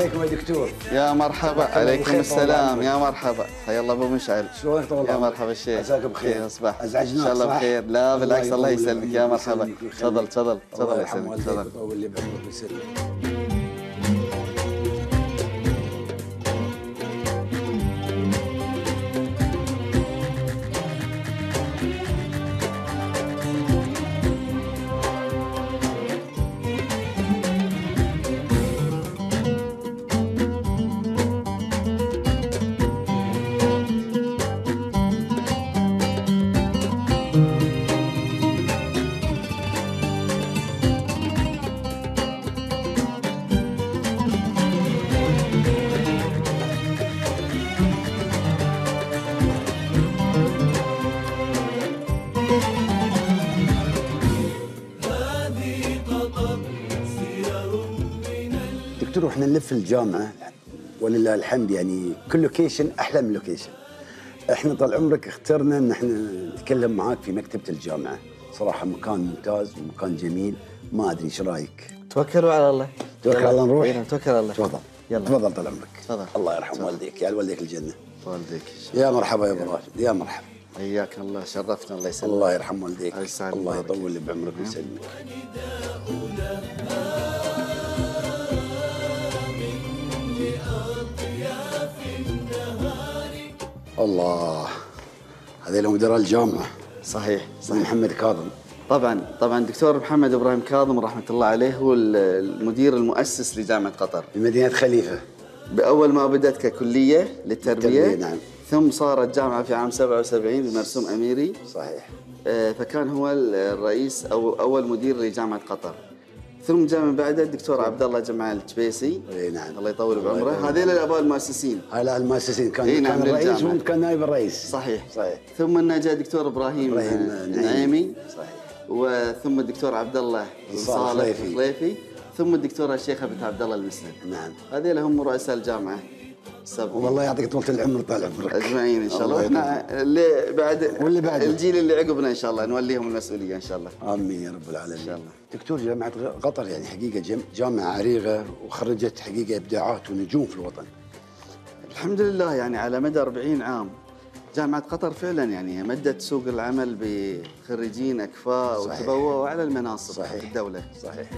عليكم يا دكتور يا مرحبا عليكم السلام يا مرحبا حيا الله ابو مشعل شلونك طول يا مرحبا الشيخ عساك بخير اصبح ان شاء الله بخير لا بالعكس الله يسلمك يا مرحبا تفضل تفضل تفضل يسلمك تفضل الله يبارك ويسلمك احنا نلف الجامعه ولله الحمد يعني كل لوكيشن احلى من لوكيشن احنا طال عمرك اخترنا ان احنا نتكلم معاك في مكتبه الجامعه صراحه مكان ممتاز ومكان جميل ما ادري ايش رايك توكلوا على الله توكل على الله نروح إيه، توكل على الله تفضل يلا تفضل طال عمرك تفضل الله يرحم والديك يا والديك الجنه والديك يا مرحبا يا راشد يا مرحبا حياك الله شرفتنا الله يسلمك الله يرحم والديك الله يطول بعمرك ويسلمك الله هذه مدراء الجامعه صحيح صحيح محمد كاظم طبعا طبعا دكتور محمد ابراهيم كاظم رحمه الله عليه هو المدير المؤسس لجامعه قطر بمدينه خليفه باول ما بدات ككليه للتربيه نعم ثم صارت جامعه في عام 77 بمرسوم اميري صحيح آه، فكان هو الرئيس او اول مدير لجامعه قطر ثم جاء من بعده الدكتور عبد الله جمال التبيسي اي نعم الله يطول بعمره هذول الاباء المؤسسين هؤلاء المؤسسين كان إيه نعم كان الرئيس وانت كان نائب الرئيس صحيح صحيح ثم انه جاء الدكتور ابراهيم ابراهيم النعيمي صحيح وثم الدكتور عبد الله صالح الخليفي ثم الدكتوره الشيخه بنت عبد الله المسند نعم هذول هم رؤساء الجامعه سبق. والله يعطيك طولة العمر طال عمرك اجمعين ان شاء الله, احنا اللي بعد واللي بعد الجيل اللي عقبنا ان شاء الله نوليهم المسؤوليه ان شاء الله امين يا رب العالمين ان شاء الله دكتور جامعة قطر يعني حقيقة جامعة عريقة وخرجت حقيقة إبداعات ونجوم في الوطن الحمد لله يعني على مدى 40 عام جامعة قطر فعلا يعني مدت سوق العمل بخريجين أكفاء وتبوأوا على المناصب صحيح. الدولة صحيح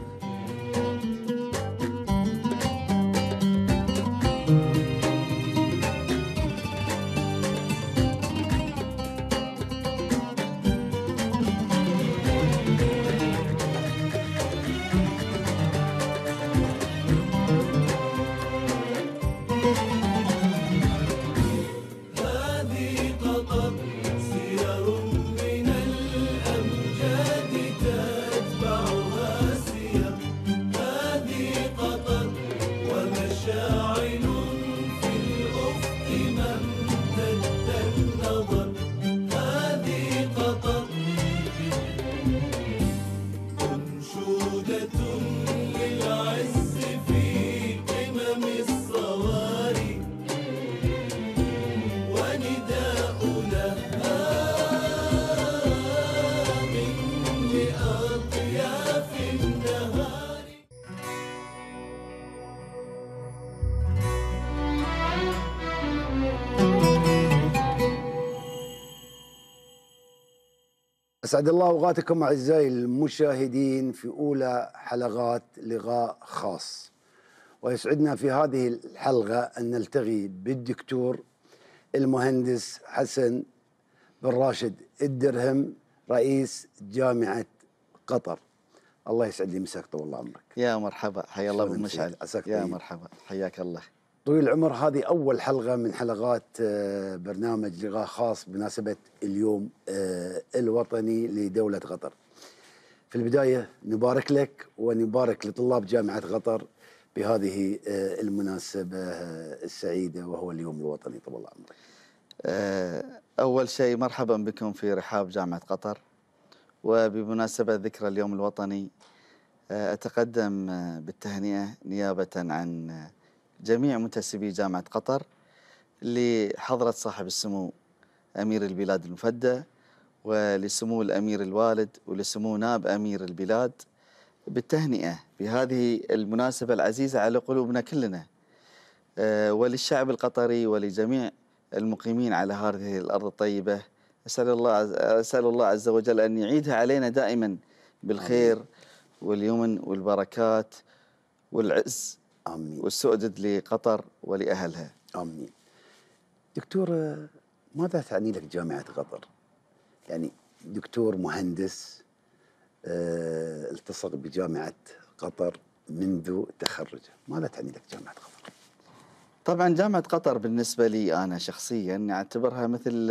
أسعد الله أوقاتكم أعزائي المشاهدين في أولى حلقات لقاء خاص ويسعدنا في هذه الحلقة أن نلتقي بالدكتور المهندس حسن بن راشد الدرهم رئيس جامعة قطر الله يسعد لي مساك طول عمرك يا مرحبا حيا الله بالمشاهد يا طيب؟ مرحبا حياك الله طويل العمر هذه أول حلقة من حلقات آه، برنامج لقاء خاص بمناسبة اليوم آه، الوطني لدولة قطر في البداية نبارك لك ونبارك لطلاب جامعة قطر بهذه آه، المناسبة السعيدة وهو اليوم الوطني طول عمرك أول شيء مرحبا بكم في رحاب جامعة قطر وبمناسبة ذكرى اليوم الوطني أتقدم بالتهنئة نيابة عن جميع منتسبي جامعة قطر لحضرة صاحب السمو أمير البلاد المفدى ولسمو الأمير الوالد ولسمو نائب أمير البلاد بالتهنئة بهذه المناسبة العزيزة على قلوبنا كلنا آه، وللشعب القطري ولجميع المقيمين على هذه الأرض الطيبة أسأل الله أسأل الله عز وجل أن يعيدها علينا دائما بالخير واليمن والبركات والعز آمين والسؤدد لقطر ولأهلها آمين دكتور آه، ماذا تعني لك جامعة قطر؟ يعني دكتور مهندس آه، التصق بجامعة قطر منذ تخرجه ماذا تعني لك جامعة قطر؟ طبعا جامعة قطر بالنسبة لي أنا شخصيا أعتبرها مثل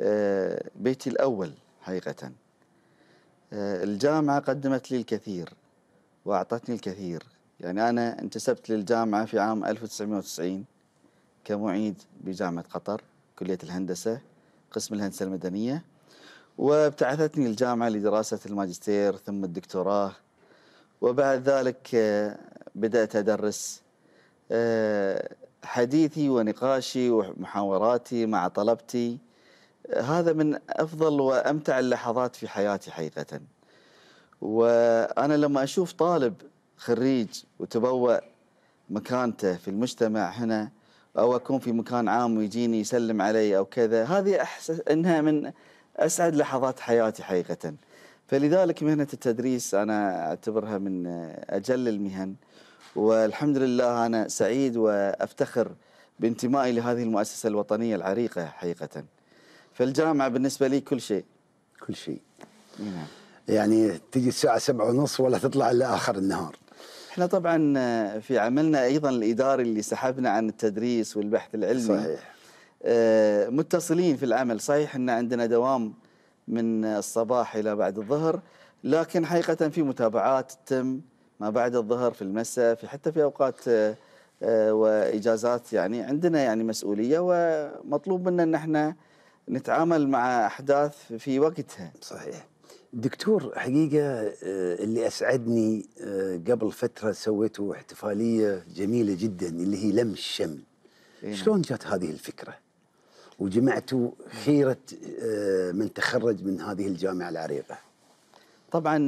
آه، بيتي الأول حقيقة الجامعة قدمت لي الكثير وأعطتني الكثير يعني أنا انتسبت للجامعة في عام 1990 كمعيد بجامعة قطر كلية الهندسة قسم الهندسة المدنية وابتعثتني الجامعة لدراسة الماجستير ثم الدكتوراه وبعد ذلك آه، بدأت أدرس آه، حديثي ونقاشي ومحاوراتي مع طلبتي هذا من أفضل وأمتع اللحظات في حياتي حقيقة وأنا لما أشوف طالب خريج وتبوأ مكانته في المجتمع هنا أو أكون في مكان عام ويجيني يسلم علي أو كذا هذه أحس أنها من أسعد لحظات حياتي حقيقة فلذلك مهنة التدريس أنا أعتبرها من أجل المهن والحمد لله أنا سعيد وأفتخر بانتمائي لهذه المؤسسة الوطنية العريقة حقيقة فالجامعة بالنسبة لي كل شيء كل شيء نعم. يعني تجي الساعة سبعة ونص ولا تطلع إلا آخر النهار احنا طبعا آه، في عملنا ايضا الاداري اللي سحبنا عن التدريس والبحث العلمي صحيح آه، متصلين في العمل صحيح ان عندنا دوام من الصباح الى بعد الظهر لكن حقيقه في متابعات تتم ما بعد الظهر في المساء في حتى في اوقات آه، واجازات يعني عندنا يعني مسؤوليه ومطلوب منا ان احنا نتعامل مع احداث في وقتها صحيح دكتور حقيقة آه، اللي أسعدني آه، قبل فترة سويته احتفالية جميلة جدا اللي هي لم الشمل إيه؟ نعم. شلون جات هذه الفكرة؟ وجمعتوا خيرة آه، من تخرج من هذه الجامعة العريقة طبعا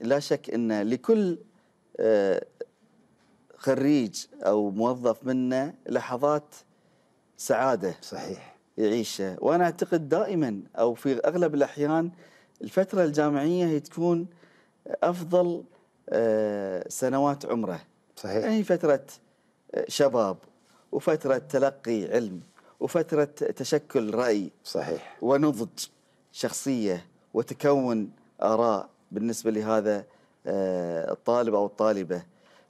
لا شك أن لكل خريج أو موظف منا لحظات سعادة صحيح يعيشها وأنا أعتقد دائما أو في أغلب الأحيان الفترة الجامعية هي تكون أفضل آه، سنوات عمره صحيح هي يعني فترة آه، شباب وفترة تلقي علم وفترة تشكل رأي صحيح ونضج شخصية وتكون آراء بالنسبة لهذا آه، الطالب أو الطالبة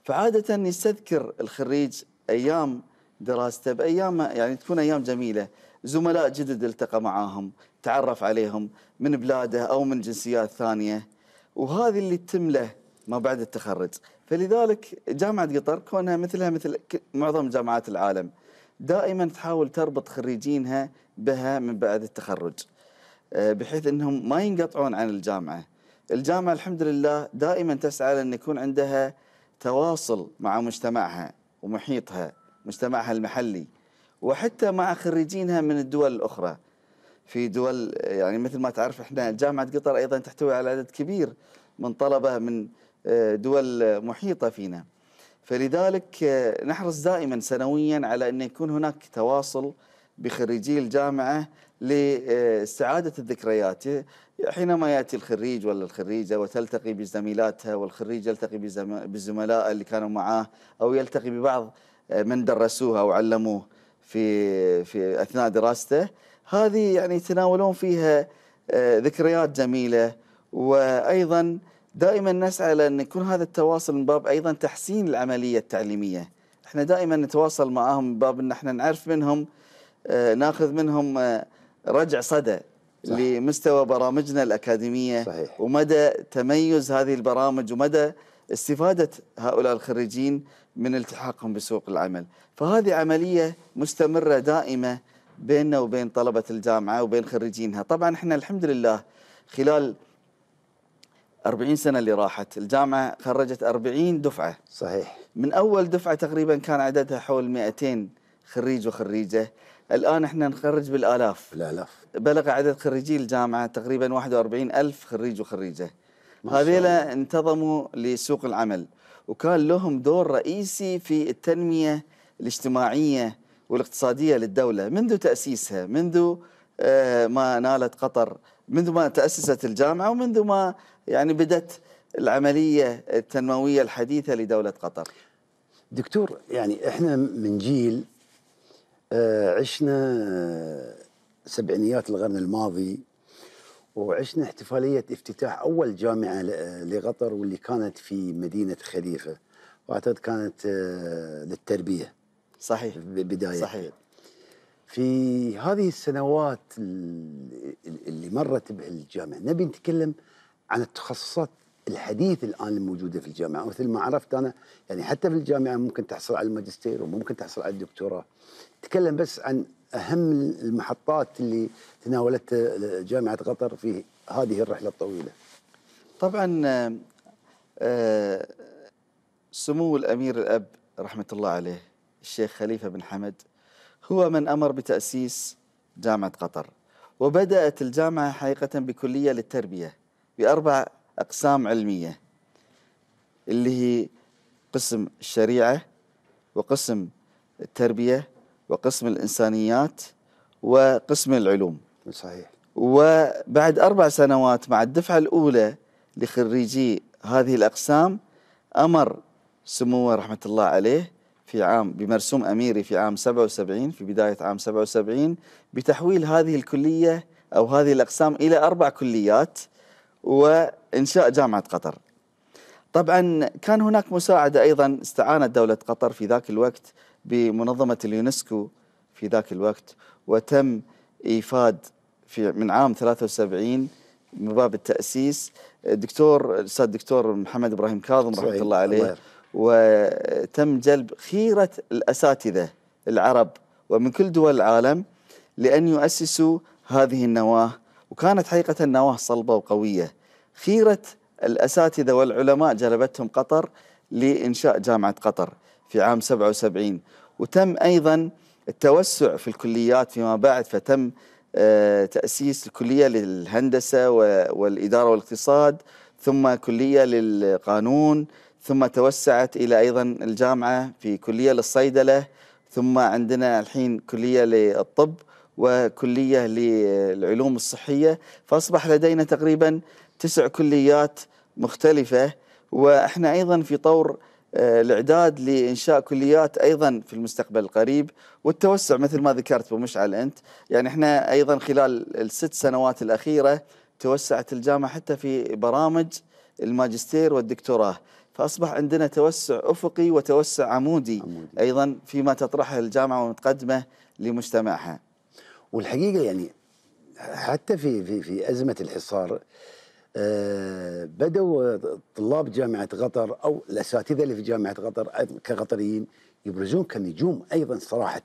فعادة يستذكر الخريج أيام دراسته بأيام يعني تكون أيام جميلة زملاء جدد التقى معاهم تعرف عليهم من بلاده أو من جنسيات ثانية وهذه اللي تتم له ما بعد التخرج فلذلك جامعة قطر كونها مثلها مثل معظم جامعات العالم دائما تحاول تربط خريجينها بها من بعد التخرج آه، بحيث انهم ما ينقطعون عن الجامعه. الجامعه الحمد لله دائما تسعى لان يكون عندها تواصل مع مجتمعها ومحيطها، مجتمعها المحلي. وحتى مع خريجينها من الدول الأخرى في دول يعني مثل ما تعرف احنا جامعة قطر أيضا تحتوي على عدد كبير من طلبة من آه، دول محيطة فينا فلذلك آه، نحرص دائما سنويا على أن يكون هناك تواصل بخريجي الجامعة لاستعادة آه، الذكريات حينما يأتي الخريج ولا الخريجة وتلتقي بزميلاتها والخريج يلتقي بالزملاء اللي كانوا معاه أو يلتقي ببعض من درسوها وعلموه في في اثناء دراسته هذه يعني يتناولون فيها آه، ذكريات جميله وايضا دائما نسعى لان يكون هذا التواصل من باب ايضا تحسين العمليه التعليميه احنا دائما نتواصل معاهم من باب ان احنا نعرف منهم آه، ناخذ منهم آه، رجع صدى صح. لمستوى برامجنا الاكاديميه صحيح. ومدى تميز هذه البرامج ومدى استفادة هؤلاء الخريجين من التحاقهم بسوق العمل فهذه عملية مستمرة دائمة بيننا وبين طلبة الجامعة وبين خريجينها طبعا احنا الحمد لله خلال 40 سنة اللي راحت الجامعة خرجت 40 دفعة صحيح من أول دفعة تقريبا كان عددها حول 200 خريج وخريجة الآن احنا نخرج بالآلاف بالآلاف بلغ عدد خريجي الجامعة تقريبا 41 ألف خريج وخريجة هذيلا انتظموا لسوق العمل وكان لهم دور رئيسي في التنمية الاجتماعية والاقتصادية للدولة منذ تأسيسها منذ آه، ما نالت قطر منذ ما تأسست الجامعة ومنذ ما يعني بدت العملية التنموية الحديثة لدولة قطر دكتور يعني احنا من جيل آه، عشنا سبعينيات القرن الماضي وعشنا احتفالية افتتاح أول جامعة لقطر واللي كانت في مدينة خليفة وأعتقد كانت آه، للتربية صحيح بداية صحيح في هذه السنوات اللي مرت بها الجامعة نبي نتكلم عن التخصصات الحديث الآن الموجودة في الجامعة مثل ما عرفت أنا يعني حتى في الجامعة ممكن تحصل على الماجستير وممكن تحصل على الدكتوراه تكلم بس عن اهم المحطات اللي تناولتها جامعه قطر في هذه الرحله الطويله؟ طبعا آه، آه، سمو الامير الاب رحمه الله عليه الشيخ خليفه بن حمد هو من امر بتاسيس جامعه قطر وبدات الجامعه حقيقه بكليه للتربيه باربع اقسام علميه اللي هي قسم الشريعه وقسم التربيه وقسم الإنسانيات وقسم العلوم صحيح وبعد أربع سنوات مع الدفعة الأولى لخريجي هذه الأقسام أمر سموه رحمة الله عليه في عام بمرسوم أميري في عام 77 في بداية عام 77 بتحويل هذه الكلية أو هذه الأقسام إلى أربع كليات وإنشاء جامعة قطر طبعا كان هناك مساعدة أيضا استعانت دولة قطر في ذاك الوقت بمنظمة اليونسكو في ذاك الوقت وتم إيفاد في من عام 73 من باب التأسيس دكتور الأستاذ دكتور محمد إبراهيم كاظم رحمة الله عليه الله. وتم جلب خيرة الأساتذة العرب ومن كل دول العالم لأن يؤسسوا هذه النواة وكانت حقيقة نواة صلبة وقوية خيرة الأساتذة والعلماء جلبتهم قطر لإنشاء جامعة قطر في عام 77 وتم أيضا التوسع في الكليات فيما بعد فتم آه، تأسيس الكلية للهندسة والإدارة والاقتصاد ثم كلية للقانون ثم توسعت إلى أيضا الجامعة في كلية للصيدلة ثم عندنا الحين كلية للطب وكلية للعلوم الصحية فأصبح لدينا تقريبا تسع كليات مختلفة وإحنا أيضا في طور آه، الاعداد لانشاء كليات ايضا في المستقبل القريب والتوسع مثل ما ذكرت مشعل انت يعني احنا ايضا خلال الست سنوات الاخيره توسعت الجامعه حتى في برامج الماجستير والدكتوراه فاصبح عندنا توسع افقي وتوسع عمودي, عمودي. ايضا فيما تطرحه الجامعه ومتقدمه لمجتمعها والحقيقه يعني حتى في في في ازمه الحصار آه، بدأوا طلاب جامعة قطر أو الأساتذة اللي في جامعة قطر كقطريين يبرزون كنجوم أيضا صراحة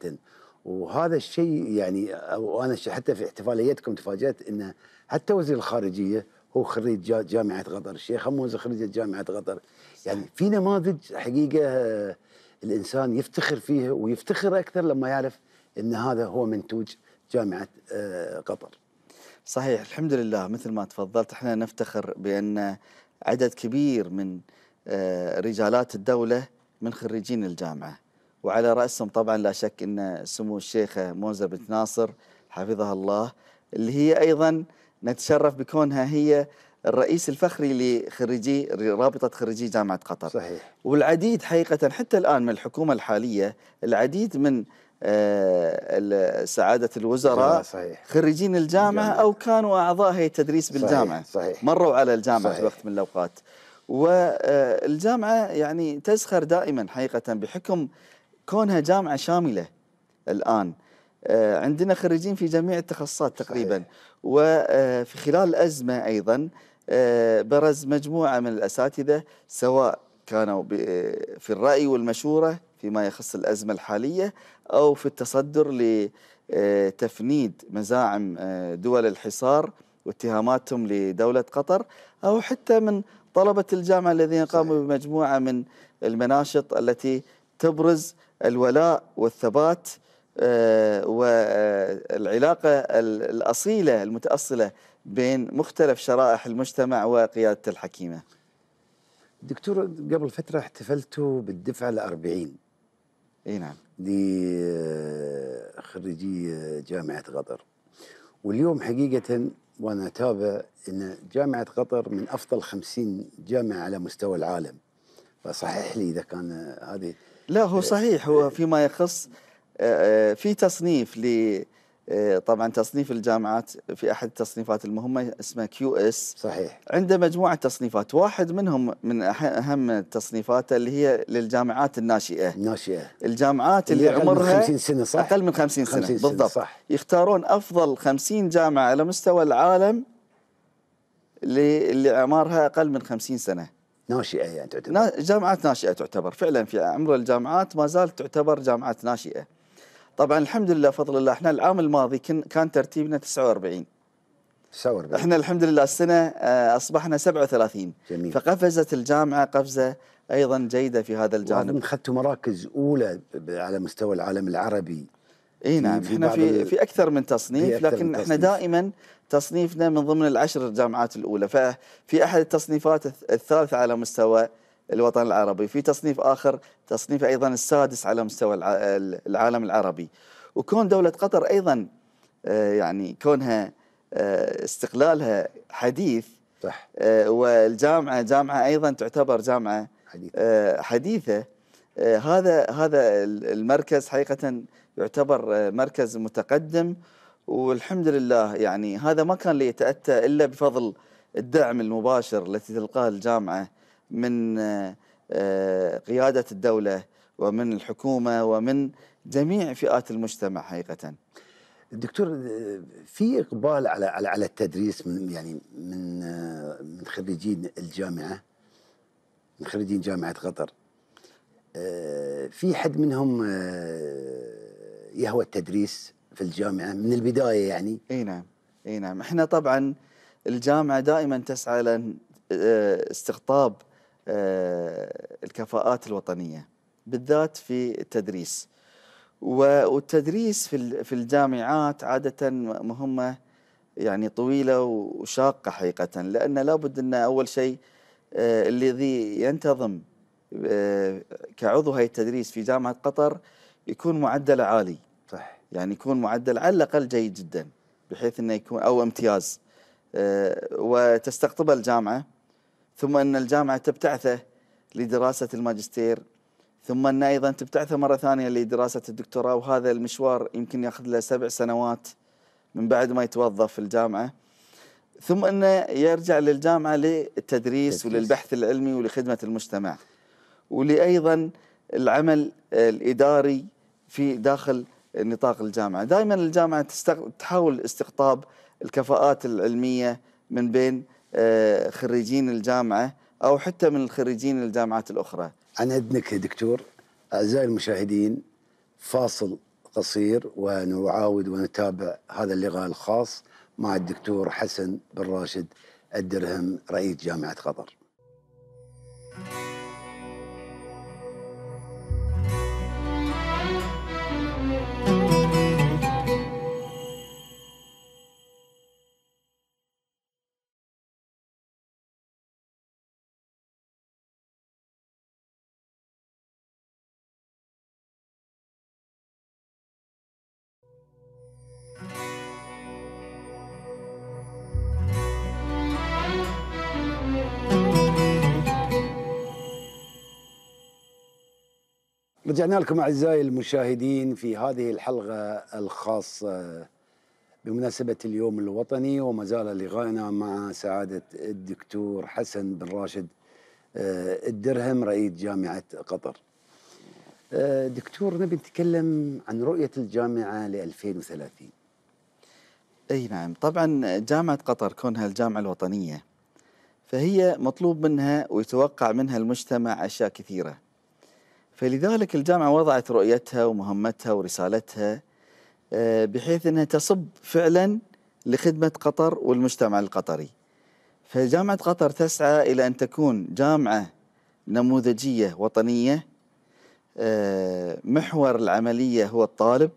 وهذا الشيء يعني وأنا حتى في احتفاليتكم تفاجأت أنه حتى وزير الخارجية هو خريج جامعة قطر الشيخ هموزة خريج جامعة قطر يعني في نماذج حقيقة آه، الإنسان يفتخر فيها ويفتخر أكثر لما يعرف أن هذا هو منتوج جامعة آه، قطر صحيح الحمد لله مثل ما تفضلت احنا نفتخر بأن عدد كبير من آه، رجالات الدولة من خريجين الجامعة وعلى رأسهم طبعا لا شك أن سمو الشيخة موزة بنت ناصر حفظها الله اللي هي أيضا نتشرف بكونها هي الرئيس الفخري لخريجي رابطة خريجي جامعة قطر صحيح والعديد حقيقة حتى الآن من الحكومة الحالية العديد من آه، سعادة الوزراء صحيح. خريجين الجامعة أو كانوا أعضاء هيئة تدريس بالجامعة صحيح. صحيح. مروا على الجامعة صحيح. في وقت من الأوقات والجامعة يعني تزخر دائما حقيقة بحكم كونها جامعة شاملة الآن آه، عندنا خريجين في جميع التخصصات تقريبا صحيح. وفي آه، خلال الأزمة أيضا برز مجموعة من الأساتذة سواء كانوا في الرأي والمشورة فيما يخص الأزمة الحالية أو في التصدر لتفنيد آه، مزاعم آه، دول الحصار واتهاماتهم لدولة قطر أو حتى من طلبة الجامعة الذين قاموا بمجموعة من المناشط التي تبرز الولاء والثبات آه، والعلاقة الأصيلة المتأصلة بين مختلف شرائح المجتمع وقيادته الحكيمة دكتور قبل فترة احتفلتوا بالدفعة الأربعين اي نعم دي آه، خريجي جامعه قطر واليوم حقيقه وانا اتابع ان جامعه قطر من افضل خمسين جامعه على مستوى العالم فصحح لي اذا كان هذه لا هو صحيح هو فيما يخص آه، آه، في تصنيف ل آه، طبعا تصنيف الجامعات في احد التصنيفات المهمه اسمه كيو اس صحيح عنده مجموعه تصنيفات واحد منهم من اهم تصنيفاته اللي هي للجامعات الناشئه الناشئه الجامعات اللي, اللي عمرها من 50 سنه صح اقل من 50 سنه 50 بالضبط سنة صح يختارون افضل 50 جامعه على مستوى العالم اللي, اللي اعمارها اقل من 50 سنه ناشئه يعني تعتبر جامعات ناشئه تعتبر فعلا في عمر الجامعات ما زالت تعتبر جامعات ناشئه طبعا الحمد لله فضل الله احنا العام الماضي كان ترتيبنا 49 49 احنا الحمد لله السنه آه، اصبحنا 37 جميل فقفزت الجامعه قفزه ايضا جيده في هذا الجانب اخذتوا مراكز اولى على مستوى العالم العربي اي نعم في احنا في في اكثر من تصنيف أكثر لكن من تصنيف. احنا دائما تصنيفنا من ضمن العشر الجامعات الاولى ففي احد التصنيفات الثالثه على مستوى الوطن العربي في تصنيف آخر تصنيف أيضا السادس على مستوى العالم العربي وكون دولة قطر أيضا آه، يعني كونها آه، استقلالها حديث صح آه، والجامعة جامعة أيضا تعتبر جامعة حديثة, حديثة هذا هذا المركز حقيقة يعتبر مركز متقدم والحمد لله يعني هذا ما كان ليتأتى إلا بفضل الدعم المباشر التي تلقاه الجامعة من آه، قيادة الدولة ومن الحكومة ومن جميع فئات المجتمع حقيقة دكتور آه، في اقبال على على على التدريس من يعني من آه، من خريجين الجامعه من خريجين جامعه قطر في حد منهم يهوى التدريس في الجامعه من البدايه يعني اي نعم اي نعم احنا طبعا الجامعه دائما تسعى لاستقطاب آه، الكفاءات الوطنية بالذات في التدريس والتدريس في الجامعات عادة مهمة يعني طويلة وشاقة حقيقة لأن لابد أن أول شيء آه، الذي ينتظم آه، كعضو هيئة التدريس في جامعة قطر يكون معدل عالي صح يعني يكون معدل على الأقل جيد جدا بحيث أنه يكون أو امتياز وتستقطبه الجامعة ثم أن الجامعة تبتعثه لدراسة الماجستير ثم أن أيضا تبتعثه مرة ثانية لدراسة الدكتوراه وهذا المشوار يمكن ياخذ له سبع سنوات من بعد ما يتوظف في الجامعة ثم أنه يرجع للجامعة للتدريس وللبحث العلمي ولخدمة المجتمع ولأيضا العمل الإداري في داخل نطاق الجامعة دائما الجامعة تحاول استقطاب الكفاءات العلمية من بين آه، خريجين الجامعة أو حتى من الخريجين الجامعات الأخرى عن إذنك يا دكتور أعزائي المشاهدين فاصل قصير ونعاود ونتابع هذا اللقاء الخاص مع الدكتور حسن بن راشد الدرهم رئيس جامعة قطر. رجعنا لكم اعزائي المشاهدين في هذه الحلقه الخاصه بمناسبه اليوم الوطني وما زال لقائنا مع سعاده الدكتور حسن بن راشد آه، الدرهم رئيس جامعه قطر. آه، دكتور نبي نتكلم عن رؤيه الجامعه ل 2030. اي نعم، طبعا جامعه قطر كونها الجامعه الوطنيه فهي مطلوب منها ويتوقع منها المجتمع اشياء كثيره. فلذلك الجامعة وضعت رؤيتها ومهمتها ورسالتها آه، بحيث أنها تصب فعلا لخدمة قطر والمجتمع القطري فجامعة قطر تسعى إلى أن تكون جامعة نموذجية وطنية آه، محور العملية هو الطالب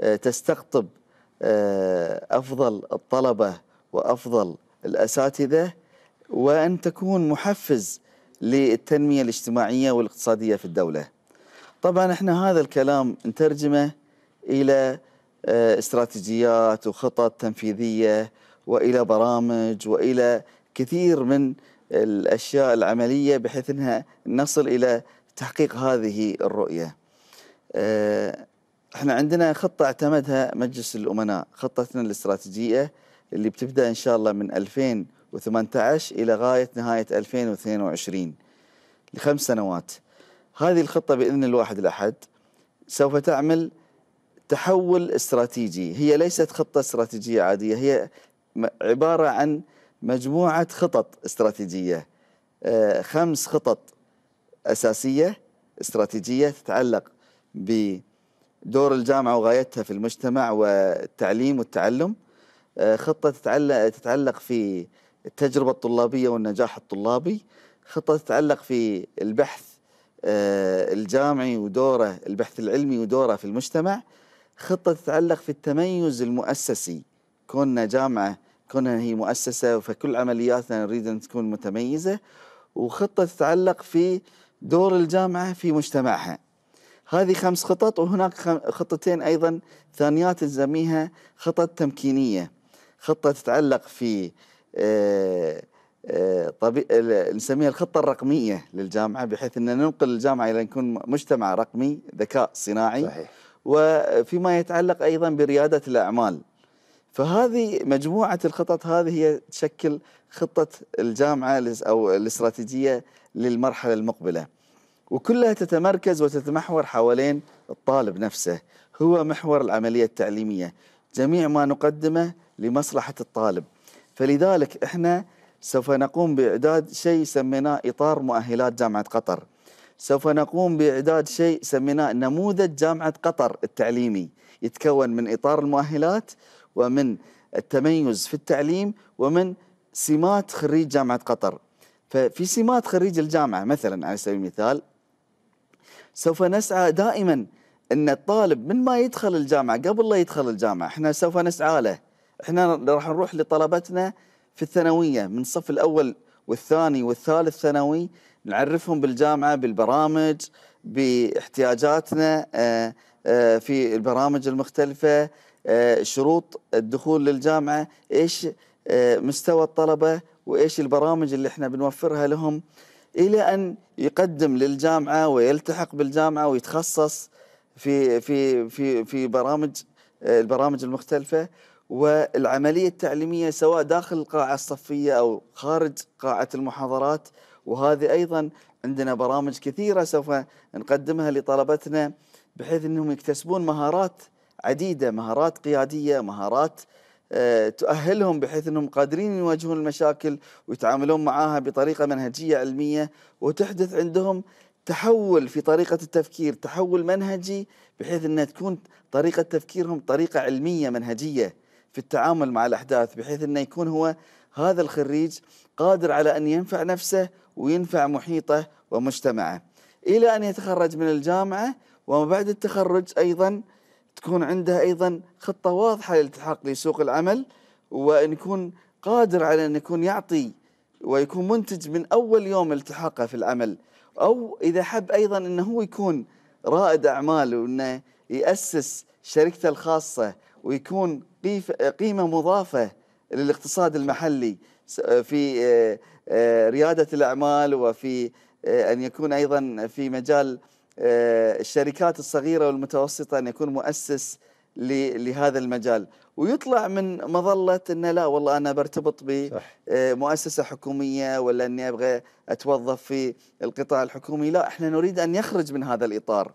آه، تستقطب أفضل الطلبة وأفضل الأساتذة وأن تكون محفز للتنمية الاجتماعية والاقتصادية في الدولة طبعا احنا هذا الكلام نترجمه إلى آه، استراتيجيات وخطط تنفيذية وإلى برامج وإلى كثير من الأشياء العملية بحيث أنها نصل إلى تحقيق هذه الرؤية آه، احنا عندنا خطة اعتمدها مجلس الأمناء خطتنا الاستراتيجية اللي بتبدأ إن شاء الله من 2000 2018 إلى غاية نهاية 2022 لخمس سنوات هذه الخطة بإذن الواحد الأحد سوف تعمل تحول استراتيجي هي ليست خطة استراتيجية عادية هي عبارة عن مجموعة خطط استراتيجية آه، خمس خطط أساسية استراتيجية تتعلق بدور الجامعة وغايتها في المجتمع والتعليم والتعلم آه، خطة تتعلق في التجربة الطلابية والنجاح الطلابي خطة تتعلق في البحث آه، الجامعي ودوره البحث العلمي ودوره في المجتمع خطة تتعلق في التميز المؤسسي كوننا جامعة كونها هي مؤسسة فكل عملياتنا نريد أن تكون متميزة وخطة تتعلق في دور الجامعة في مجتمعها هذه خمس خطط وهناك خطتين أيضا ثانيات نسميها خطط تمكينية خطة تتعلق في آه، آه، طبي... نسميها الخطه الرقميه للجامعه بحيث ان ننقل الجامعه الى أن يكون مجتمع رقمي ذكاء صناعي صحيح. وفيما يتعلق ايضا برياده الاعمال فهذه مجموعه الخطط هذه هي تشكل خطه الجامعه او الاستراتيجيه للمرحله المقبله وكلها تتمركز وتتمحور حوالين الطالب نفسه هو محور العمليه التعليميه جميع ما نقدمه لمصلحه الطالب فلذلك احنا سوف نقوم باعداد شيء سميناه اطار مؤهلات جامعه قطر. سوف نقوم باعداد شيء سميناه نموذج جامعه قطر التعليمي، يتكون من اطار المؤهلات ومن التميز في التعليم ومن سمات خريج جامعه قطر. ففي سمات خريج الجامعه مثلا على سبيل المثال سوف نسعى دائما ان الطالب من ما يدخل الجامعه قبل لا يدخل الجامعه احنا سوف نسعى له احنا راح نروح لطلبتنا في الثانويه من الصف الاول والثاني والثالث ثانوي نعرفهم بالجامعه بالبرامج باحتياجاتنا آه، آه، في البرامج المختلفه آه، شروط الدخول للجامعه ايش مستوى الطلبه وايش البرامج اللي احنا بنوفرها لهم الى ان يقدم للجامعه ويلتحق بالجامعه ويتخصص في في في في برامج البرامج المختلفه والعملية التعليمية سواء داخل القاعة الصفية أو خارج قاعة المحاضرات وهذه أيضا عندنا برامج كثيرة سوف نقدمها لطلبتنا بحيث أنهم يكتسبون مهارات عديدة مهارات قيادية مهارات آه، تؤهلهم بحيث أنهم قادرين يواجهون المشاكل ويتعاملون معها بطريقة منهجية علمية وتحدث عندهم تحول في طريقة التفكير تحول منهجي بحيث أنها تكون طريقة تفكيرهم طريقة علمية منهجية في التعامل مع الأحداث بحيث أنه يكون هو هذا الخريج قادر على أن ينفع نفسه وينفع محيطه ومجتمعه إلى أن يتخرج من الجامعة وما بعد التخرج أيضا تكون عنده أيضا خطة واضحة للالتحاق لسوق العمل وأن يكون قادر على أن يكون يعطي ويكون منتج من أول يوم التحاقه في العمل أو إذا حب أيضا أنه هو يكون رائد أعمال وأنه يأسس شركته الخاصة ويكون قيمة مضافة للاقتصاد المحلي في آه، آه، ريادة الأعمال وفي آه، أن يكون أيضا في مجال الشركات الصغيرة والمتوسطة أن يكون مؤسس لهذا المجال ويطلع من مظلة أنه لا والله أنا برتبط بمؤسسة حكومية ولا أني أبغى أتوظف في القطاع الحكومي لا إحنا نريد أن يخرج من هذا الإطار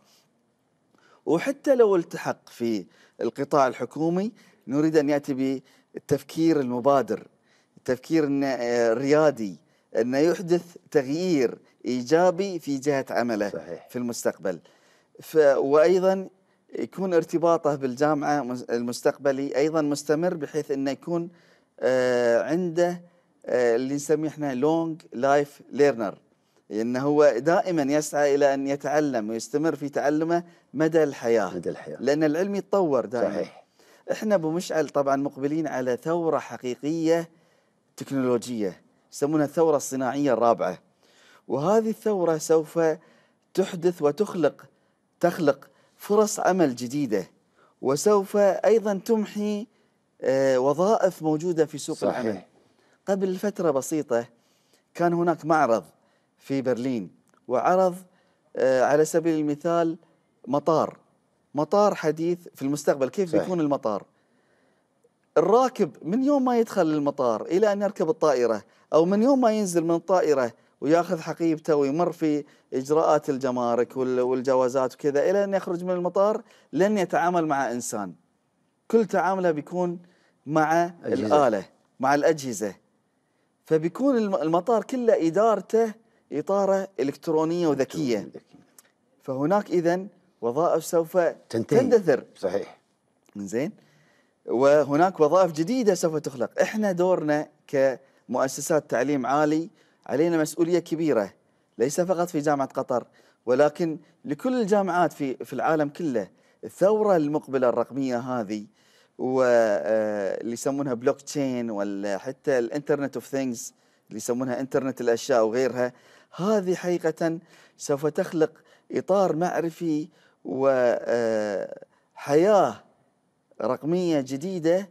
وحتى لو التحق في القطاع الحكومي نريد أن يأتي بالتفكير المبادر التفكير الريادي آه، أنه يحدث تغيير إيجابي في جهة عمله صحيح. في المستقبل ف وأيضا يكون ارتباطه بالجامعة المستقبلي أيضا مستمر بحيث أنه يكون آه، عنده آه، اللي نسميه احنا لونج لايف ليرنر لانه هو دائما يسعى إلى أن يتعلم ويستمر في تعلمه مدى الحياة مدى الحياة لأن العلم يتطور دائما صحيح احنا ابو مشعل طبعا مقبلين على ثورة حقيقية تكنولوجية يسمونها الثورة الصناعية الرابعة وهذه الثورة سوف تحدث وتخلق تخلق فرص عمل جديدة وسوف أيضا تمحي آه، وظائف موجودة في سوق صحيح. العمل قبل فترة بسيطة كان هناك معرض في برلين وعرض آه، على سبيل المثال مطار مطار حديث في المستقبل كيف صحيح. بيكون المطار الراكب من يوم ما يدخل المطار إلى أن يركب الطائرة أو من يوم ما ينزل من الطائرة وياخذ حقيبته ويمر في إجراءات الجمارك والجوازات وكذا إلى أن يخرج من المطار لن يتعامل مع إنسان كل تعامله بيكون مع أجهزة. الآلة مع الأجهزة فبيكون المطار كله إدارته إطارة إلكترونية وذكية فهناك إذا وظائف سوف تنتهي. تندثر صحيح زين وهناك وظائف جديدة سوف تخلق إحنا دورنا كمؤسسات تعليم عالي علينا مسؤولية كبيرة ليس فقط في جامعة قطر ولكن لكل الجامعات في في العالم كله الثورة المقبلة الرقمية هذه واللي آه، يسمونها بلوك تشين ولا حتى الانترنت اوف ثينجز اللي يسمونها انترنت الاشياء وغيرها هذه حقيقة سوف تخلق إطار معرفي وحياة آه، رقمية جديدة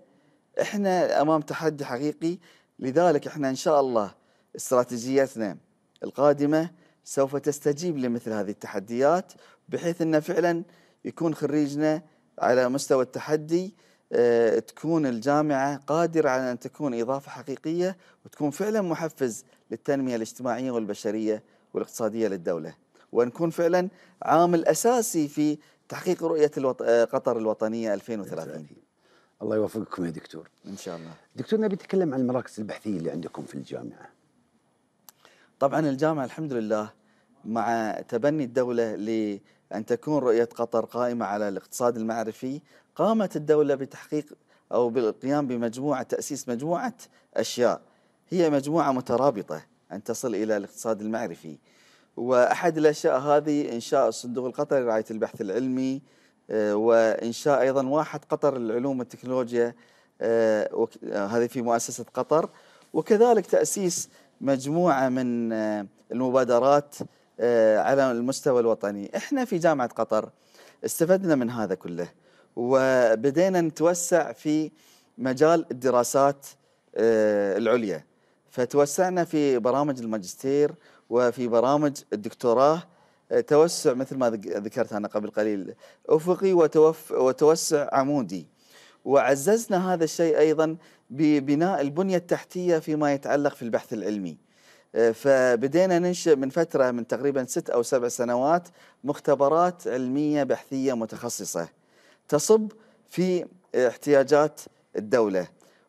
احنا أمام تحدي حقيقي لذلك احنا إن شاء الله استراتيجيتنا القادمة سوف تستجيب لمثل هذه التحديات بحيث أن فعلا يكون خريجنا على مستوى التحدي آه، تكون الجامعة قادرة على أن تكون إضافة حقيقية وتكون فعلا محفز للتنمية الاجتماعية والبشرية والاقتصادية للدولة ونكون فعلا عامل أساسي في تحقيق رؤية الوط... آه، قطر الوطنية 2030 الله يوفقكم يا دكتور إن شاء الله دكتور نبي نتكلم عن المراكز البحثية اللي عندكم في الجامعة طبعا الجامعة الحمد لله مع تبني الدولة لأن تكون رؤية قطر قائمة على الاقتصاد المعرفي قامت الدولة بتحقيق أو بالقيام بمجموعة تأسيس مجموعة أشياء هي مجموعة مترابطة أن تصل إلى الاقتصاد المعرفي وأحد الأشياء هذه إنشاء الصندوق القطري لرعاية البحث العلمي آه، وإنشاء أيضا واحد قطر للعلوم والتكنولوجيا آه، آه، هذه في مؤسسة قطر وكذلك تأسيس مجموعة من المبادرات على المستوى الوطني إحنا في جامعة قطر استفدنا من هذا كله وبدينا نتوسع في مجال الدراسات العليا فتوسعنا في برامج الماجستير وفي برامج الدكتوراه آه، توسع مثل ما ذكرت أنا قبل قليل أفقي وتوف وتوسع عمودي وعززنا هذا الشيء أيضا ببناء البنية التحتية فيما يتعلق في البحث العلمي آه، فبدينا ننشئ من فترة من تقريبا ست أو سبع سنوات مختبرات علمية بحثية متخصصة تصب في احتياجات الدولة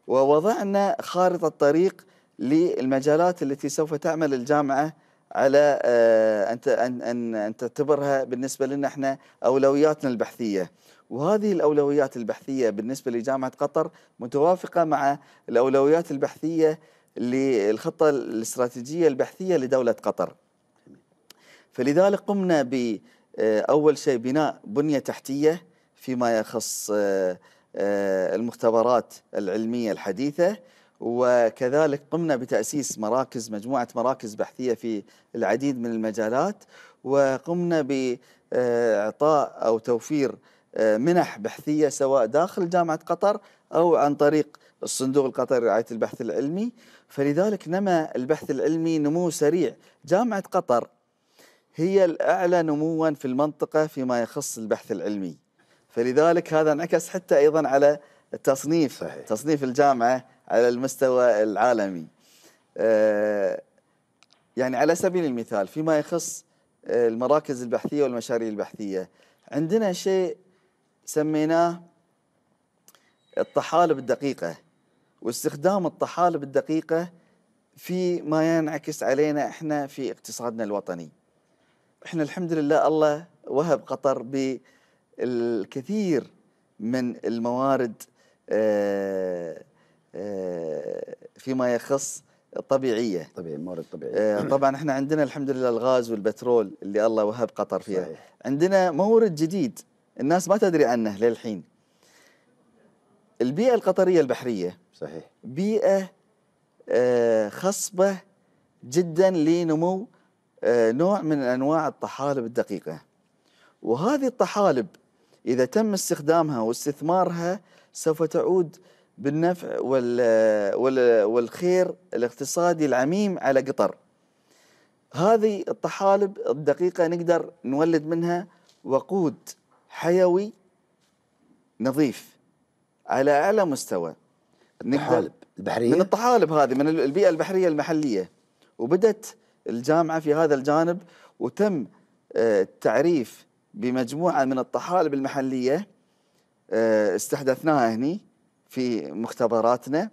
ووضعنا خارطة طريق للمجالات التي سوف تعمل الجامعة على آه، أن أن أن تعتبرها بالنسبة لنا احنا أولوياتنا البحثية وهذه الأولويات البحثية بالنسبة لجامعة قطر متوافقة مع الأولويات البحثية للخطة الاستراتيجية البحثية لدولة قطر فلذلك قمنا بأول آه، شيء بناء بنية تحتية فيما يخص آه، المختبرات العلمية الحديثة وكذلك قمنا بتأسيس مراكز مجموعة مراكز بحثية في العديد من المجالات وقمنا بإعطاء أو توفير آه، منح بحثية سواء داخل جامعة قطر أو عن طريق الصندوق القطري لرعاية البحث العلمي فلذلك نما البحث العلمي نمو سريع جامعة قطر هي الأعلى نموا في المنطقة فيما يخص البحث العلمي فلذلك هذا انعكس حتى أيضا على التصنيف صحيح. تصنيف الجامعة على المستوى العالمي آه، يعني على سبيل المثال فيما يخص آه، المراكز البحثية والمشاريع البحثية عندنا شيء سميناه الطحالب الدقيقة واستخدام الطحالب الدقيقة في ما ينعكس علينا احنا في اقتصادنا الوطني احنا الحمد لله الله وهب قطر بالكثير من الموارد آه آه، فيما يخص طبيعيه طبيعي موارد طبيعيه آه، طبعا احنا عندنا الحمد لله الغاز والبترول اللي الله وهب قطر فيها صحيح. عندنا مورد جديد الناس ما تدري عنه للحين البيئه القطريه البحريه صحيح بيئه آه، خصبه جدا لنمو نوع من انواع الطحالب الدقيقه وهذه الطحالب اذا تم استخدامها واستثمارها سوف تعود بالنفع والخير الاقتصادي العميم على قطر هذه الطحالب الدقيقة نقدر نولد منها وقود حيوي نظيف على أعلى مستوى الطحالب البحرية من الطحالب هذه من البيئة البحرية المحلية وبدت الجامعة في هذا الجانب وتم آه، التعريف بمجموعة من الطحالب المحلية آه، استحدثناها هني في مختبراتنا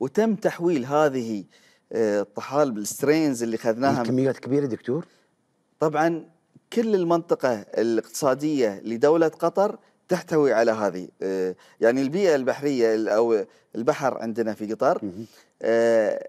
وتم تحويل هذه آه، الطحالب السترينز اللي اخذناها كميات كبيره دكتور طبعا كل المنطقه الاقتصاديه لدوله قطر تحتوي على هذه آه، يعني البيئه البحريه او البحر عندنا في قطر آه،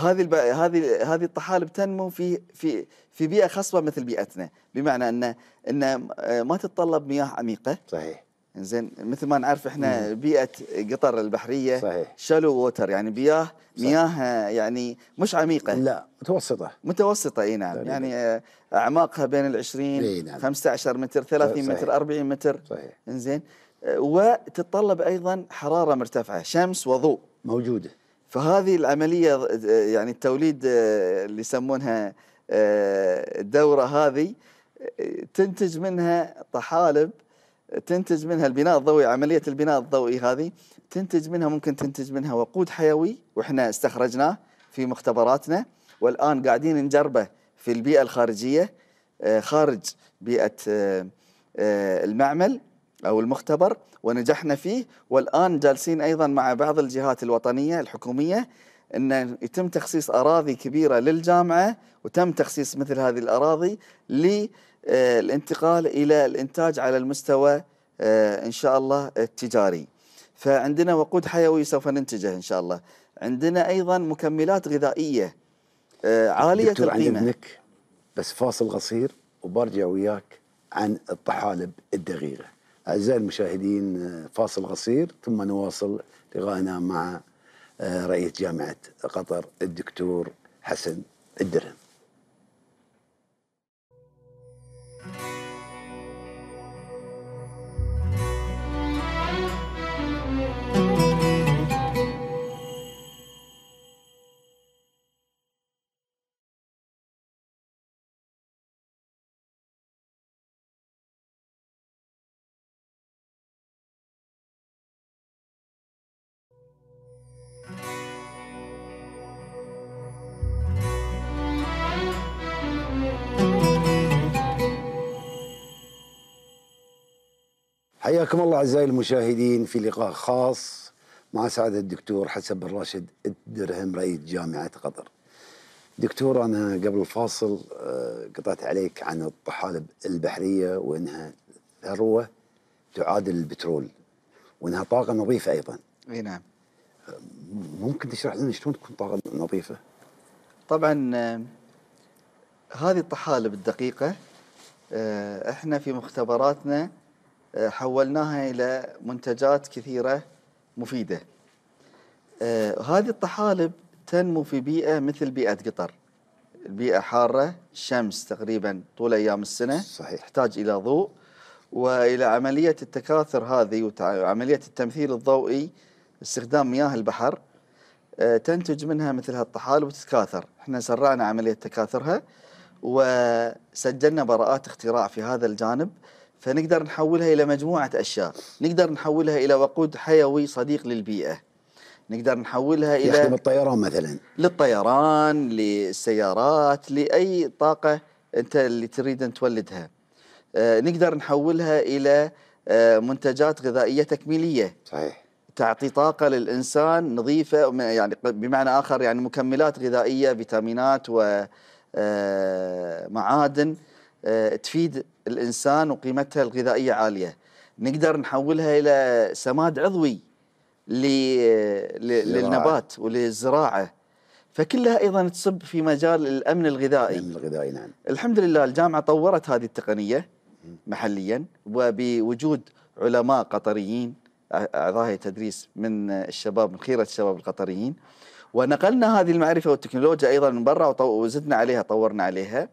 هذه هذه هذه الطحالب تنمو في في في بيئه خصبه مثل بيئتنا بمعنى ان ان ما تتطلب مياه عميقه صحيح زين مثل ما نعرف احنا بيئه قطر البحريه صحيح شالو ووتر يعني بياه مياه يعني مش عميقه لا متوسطه متوسطه اي نعم يعني آه، اعماقها بين ال 20 نعم. 15 متر 30 صحيح. متر 40 متر صحيح انزين آه، وتتطلب ايضا حراره مرتفعه شمس وضوء موجوده فهذه العمليه آه، يعني التوليد اللي يسمونها الدوره هذه تنتج منها طحالب تنتج منها البناء الضوئي عملية البناء الضوئي هذه تنتج منها ممكن تنتج منها وقود حيوي وإحنا استخرجناه في مختبراتنا والآن قاعدين نجربه في البيئة الخارجية آه، خارج بيئة آه، آه، المعمل أو المختبر ونجحنا فيه والآن جالسين أيضا مع بعض الجهات الوطنية الحكومية أن يتم تخصيص أراضي كبيرة للجامعة وتم تخصيص مثل هذه الأراضي آه، الانتقال إلى الإنتاج على المستوى آه، إن شاء الله التجاري فعندنا وقود حيوي سوف ننتجه إن شاء الله عندنا أيضا مكملات غذائية آه، عالية دكتور القيمة عندك بس فاصل قصير وبرجع وياك عن الطحالب الدغيرة أعزائي المشاهدين فاصل قصير ثم نواصل لقائنا مع رئيس جامعة قطر الدكتور حسن الدرهم Thank you. حياكم الله اعزائي المشاهدين في لقاء خاص مع سعاده الدكتور حسب بن راشد الدرهم رئيس جامعه قطر. دكتور انا قبل الفاصل آه، قطعت عليك عن الطحالب البحريه وانها ثروه تعادل البترول وانها طاقه نظيفه ايضا. اي نعم. ممكن تشرح لنا شلون تكون طاقه نظيفه؟ طبعا آه، هذه الطحالب الدقيقه آه، احنا في مختبراتنا حولناها إلى منتجات كثيرة مفيدة آه، هذه الطحالب تنمو في بيئة مثل بيئة قطر البيئة حارة الشمس تقريبا طول أيام السنة صحيح تحتاج إلى ضوء وإلى عملية التكاثر هذه وعملية التمثيل الضوئي استخدام مياه البحر آه، تنتج منها مثل هالطحالب وتتكاثر احنا سرعنا عملية تكاثرها وسجلنا براءات اختراع في هذا الجانب فنقدر نحولها إلى مجموعة أشياء نقدر نحولها إلى وقود حيوي صديق للبيئة نقدر نحولها إلى يخدم الطيران مثلا للطيران للسيارات لأي طاقة أنت اللي تريد أن تولدها آه، نقدر نحولها إلى آه، منتجات غذائية تكميلية صحيح تعطي طاقة للإنسان نظيفة يعني بمعنى آخر يعني مكملات غذائية فيتامينات و آه، معادن آه، تفيد الإنسان وقيمتها الغذائية عالية نقدر نحولها إلى سماد عضوي آه، للنبات وللزراعة فكلها أيضا تصب في مجال الأمن الغذائي الأمن الغذائي نعم الحمد لله الجامعة طورت هذه التقنية محليا وبوجود علماء قطريين أعضاء هيئة تدريس من الشباب من خيرة الشباب القطريين ونقلنا هذه المعرفة والتكنولوجيا أيضا من برا وزدنا عليها طورنا عليها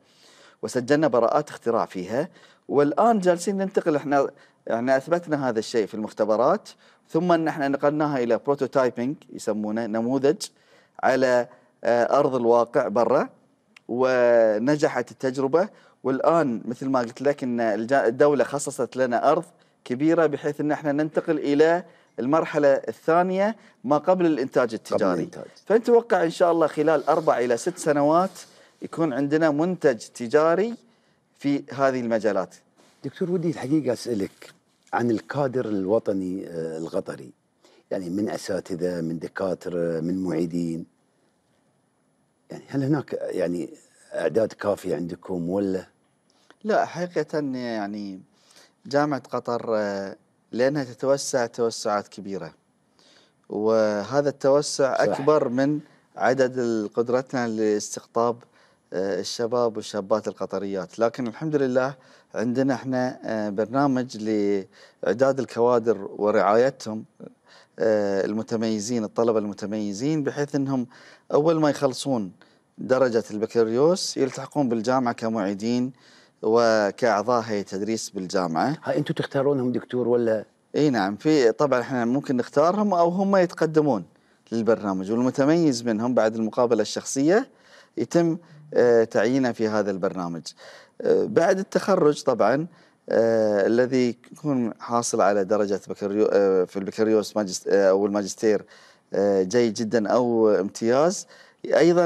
وسجلنا براءات اختراع فيها والان جالسين ننتقل احنا احنا يعني اثبتنا هذا الشيء في المختبرات ثم ان احنا نقلناها الى بروتوتايبنج يسمونه نموذج على آه، ارض الواقع برا ونجحت التجربه والان مثل ما قلت لك ان الدوله خصصت لنا ارض كبيره بحيث ان احنا ننتقل الى المرحله الثانيه ما قبل الانتاج التجاري قبل الانتاج. فنتوقع ان شاء الله خلال اربع الى ست سنوات يكون عندنا منتج تجاري في هذه المجالات دكتور ودي الحقيقة أسألك عن الكادر الوطني آه، القطري يعني من أساتذة من دكاترة من معيدين يعني هل هناك يعني أعداد كافية عندكم ولا لا حقيقة يعني جامعة قطر آه، لأنها تتوسع توسعات كبيرة وهذا التوسع صح. أكبر من عدد قدرتنا لاستقطاب آه، الشباب والشابات القطريات لكن الحمد لله عندنا احنا آه، برنامج لإعداد الكوادر ورعايتهم آه، المتميزين الطلبة المتميزين بحيث أنهم أول ما يخلصون درجة البكالوريوس يلتحقون بالجامعة كمعيدين وكأعضاء هيئة تدريس بالجامعة ها أنتم تختارونهم دكتور ولا؟ اي نعم في طبعا احنا ممكن نختارهم او هم يتقدمون للبرنامج والمتميز منهم بعد المقابله الشخصيه يتم آه، تعيينه في هذا البرنامج آه، بعد التخرج طبعا آه، الذي يكون حاصل على درجة بكالوريوس في البكالوريوس أو الماجستير جيد جدا أو امتياز أيضا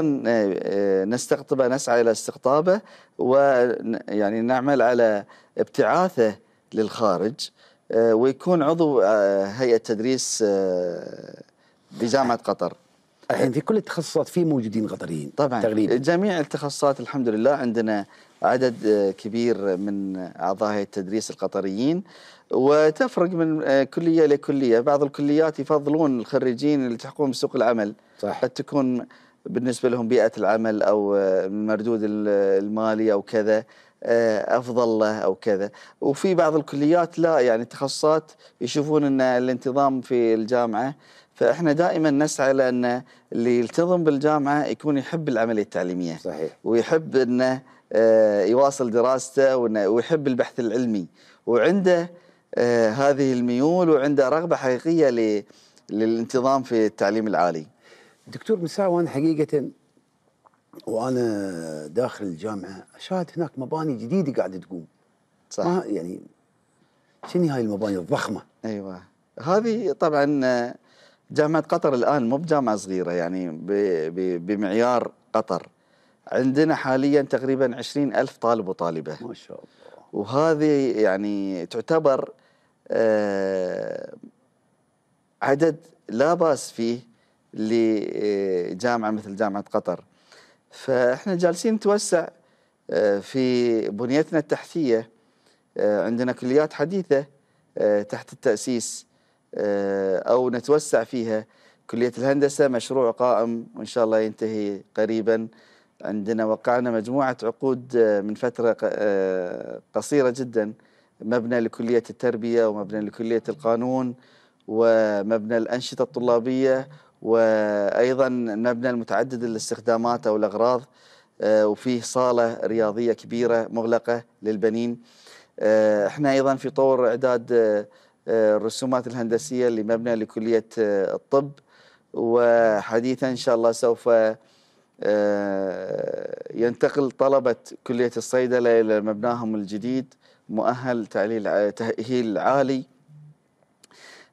نستقطبه نسعى إلى استقطابه ويعني نعمل على ابتعاثه للخارج ويكون عضو هيئة تدريس بجامعة قطر الحين في كل التخصصات في موجودين قطريين طبعا تقريبا جميع التخصصات الحمد لله عندنا عدد آه، كبير من اعضاء هيئه التدريس القطريين وتفرق من آه، كليه لكليه، بعض الكليات يفضلون الخريجين اللي تحقون بسوق العمل صح قد تكون بالنسبه لهم بيئه العمل او آه، المردود المالي او كذا افضل له او كذا، وفي بعض الكليات لا يعني تخصصات يشوفون ان الانتظام في الجامعه فاحنا دائما نسعى لان اللي يلتزم بالجامعه يكون يحب العمليه التعليميه صحيح ويحب انه آه، يواصل دراسته ويحب البحث العلمي وعنده آه، هذه الميول وعنده رغبه حقيقيه للانتظام في التعليم العالي. دكتور مساوان حقيقه وانا داخل الجامعه اشاهد هناك مباني جديده قاعده تقوم. صح ما يعني شنو هاي المباني الضخمه؟ ايوه هذه طبعا جامعة قطر الآن مو بجامعة صغيرة يعني بمعيار قطر عندنا حاليا تقريبا عشرين ألف طالب وطالبة ما شاء الله وهذه يعني تعتبر آه، عدد لا بأس فيه لجامعة مثل جامعة قطر فإحنا جالسين نتوسع آه، في بنيتنا التحتية آه، عندنا كليات حديثة تحت التأسيس آه، أو نتوسع فيها كلية الهندسة مشروع قائم وإن شاء الله ينتهي قريبا عندنا وقعنا مجموعة عقود آه، من فترة آه، قصيرة جدا مبنى لكلية التربية ومبنى لكلية القانون ومبنى الأنشطة الطلابية وأيضا مبنى المتعدد الاستخدامات أو الأغراض وفيه صالة رياضية كبيرة مغلقة للبنين احنا أيضا في طور إعداد آه، الرسومات الهندسيه لمبنى لكليه آه، الطب وحديثا ان شاء الله سوف آه، ينتقل طلبه كليه الصيدله الى مبناهم الجديد مؤهل تعليل تاهيل عالي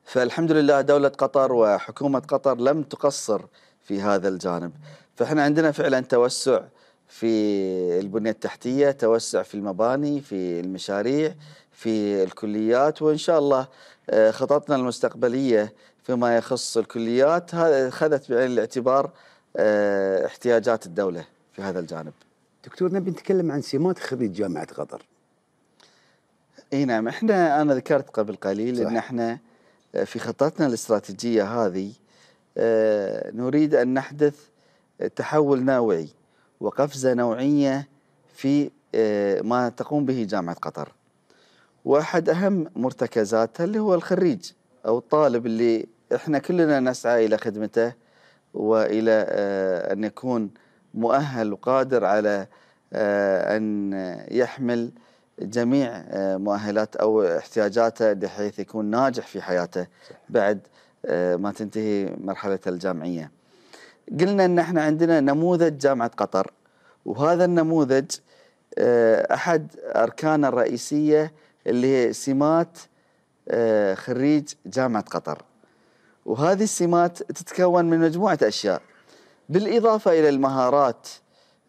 فالحمد لله دوله قطر وحكومه قطر لم تقصر في هذا الجانب فاحنا عندنا فعلا توسع في البنيه التحتيه توسع في المباني في المشاريع في الكليات وإن شاء الله آه، خططنا المستقبلية فيما يخص الكليات هذا أخذت بعين الاعتبار آه، احتياجات الدولة في هذا الجانب دكتور نبي نتكلم عن سمات خريج جامعة قطر اي نعم احنا انا ذكرت قبل قليل صح. ان احنا آه، في خطتنا الاستراتيجيه هذه نريد ان نحدث تحول نوعي وقفزه نوعيه في ما تقوم به جامعه قطر. واحد اهم مرتكزاتها اللي هو الخريج او الطالب اللي احنا كلنا نسعى الى خدمته والى آه، ان يكون مؤهل وقادر على آه، ان يحمل جميع آه، مؤهلات او احتياجاته بحيث يكون ناجح في حياته بعد ما تنتهي مرحله الجامعيه. قلنا ان احنا عندنا نموذج جامعه قطر وهذا النموذج احد اركانه الرئيسيه اللي هي سمات آه، خريج جامعة قطر وهذه السمات تتكون من مجموعة أشياء بالإضافة إلى المهارات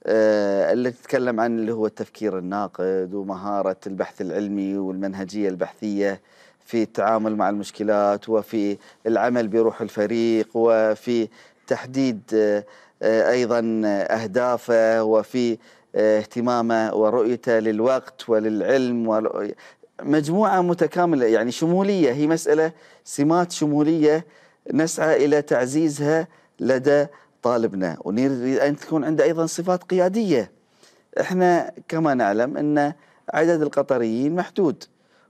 آه، اللي تتكلم عن اللي هو التفكير الناقد ومهارة البحث العلمي والمنهجية البحثية في التعامل مع المشكلات وفي العمل بروح الفريق وفي تحديد آه، أيضا أهدافه وفي اهتمامه ورؤيته للوقت وللعلم مجموعة متكاملة يعني شمولية هي مسألة سمات شمولية نسعى إلى تعزيزها لدى طالبنا ونريد أن تكون عنده أيضا صفات قيادية احنا كما نعلم أن عدد القطريين محدود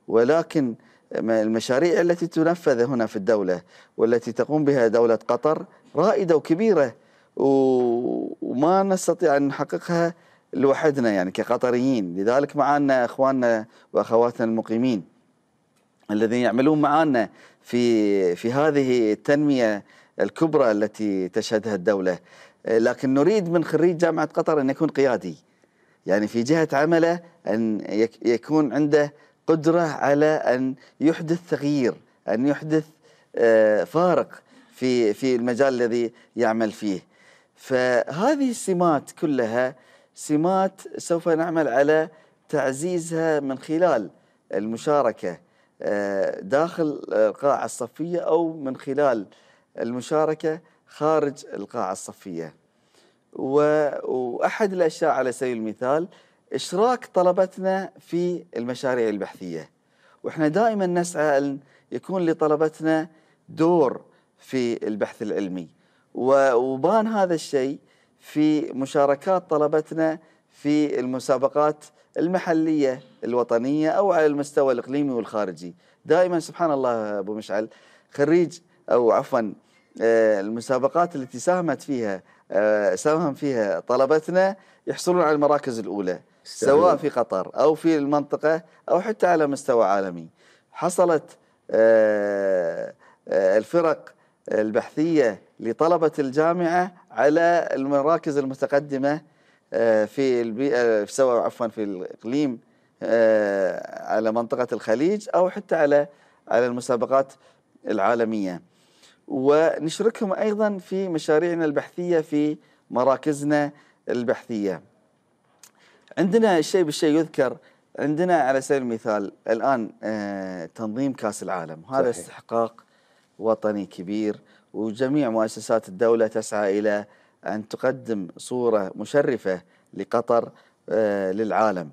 ولكن المشاريع التي تنفذ هنا في الدولة والتي تقوم بها دولة قطر رائدة وكبيرة وما نستطيع أن نحققها لوحدنا يعني كقطريين لذلك معنا اخواننا واخواتنا المقيمين الذين يعملون معنا في في هذه التنميه الكبرى التي تشهدها الدوله لكن نريد من خريج جامعه قطر ان يكون قيادي يعني في جهه عمله ان يكون عنده قدره على ان يحدث تغيير ان يحدث آه، فارق في في المجال الذي يعمل فيه فهذه السمات كلها سمات سوف نعمل على تعزيزها من خلال المشاركة آه، داخل القاعة الصفية أو من خلال المشاركة خارج القاعة الصفية وأحد الأشياء على سبيل المثال إشراك طلبتنا في المشاريع البحثية وإحنا دائما نسعى أن يكون لطلبتنا دور في البحث العلمي وبان هذا الشيء في مشاركات طلبتنا في المسابقات المحلية الوطنية أو على المستوى الإقليمي والخارجي دائما سبحان الله أبو مشعل خريج أو عفوا آه، المسابقات التي ساهمت فيها آه، ساهم فيها طلبتنا يحصلون على المراكز الأولى سواء في قطر أو في المنطقة أو حتى على مستوى عالمي حصلت آه، الفرق البحثية لطلبة الجامعة على المراكز المتقدمة آه، في البيئة آه، سواء عفوا في الإقليم آه، على منطقة الخليج أو حتى على على المسابقات العالمية ونشركهم أيضا في مشاريعنا البحثية في مراكزنا البحثية عندنا الشيء بالشيء يذكر عندنا على سبيل المثال الآن تنظيم كاس العالم هذا استحقاق وطني كبير وجميع مؤسسات الدولة تسعى إلى أن تقدم صورة مشرفة لقطر آه، للعالم